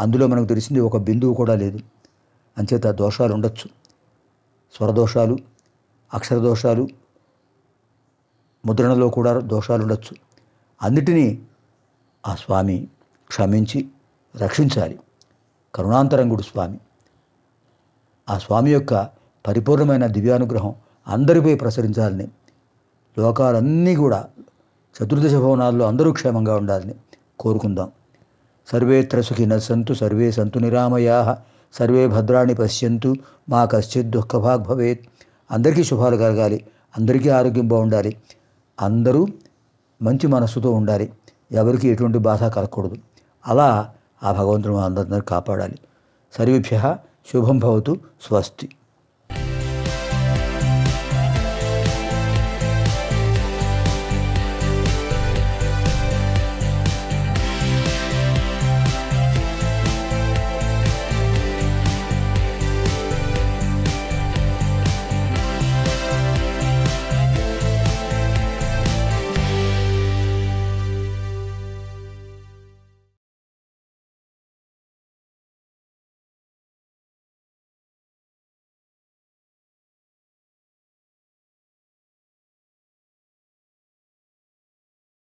అందులో మనకు తెలిసింది ఒక బిందువు కూడా లేదు అంచేత దోషాలు ఉండొచ్చు స్వరదోషాలు అక్షరదోషాలు ముద్రణలో కూడా దోషాలు ఉండొచ్చు అన్నిటినీ ఆ స్వామి క్షమించి రక్షించాలి కరుణాంతరంగుడు స్వామి ఆ స్వామి యొక్క పరిపూర్ణమైన దివ్యానుగ్రహం అందరిపై ప్రసరించాలని లోకాలన్నీ కూడా చతుర్దశ భవనాల్లో అందరూ క్షేమంగా ఉండాలని కోరుకుందాం సర్వే త్రసుఖిన సంతు సర్వే సంతు నిరామయా సర్వే భద్రాణి పశ్యంతు మా కశ్చిత్ దుఃఖభాగ్ భవేత్ అందరికీ శుభాలు కలగాలి అందరికీ ఆరోగ్యం బాగుండాలి అందరూ మంచి మనస్సుతో ఉండాలి ఎవరికి ఎటువంటి బాధ కలగకూడదు అలా ఆ భగవంతుడు అందరినీ కాపాడాలి సర్వేభ్య శుభం భవతు స్వస్తి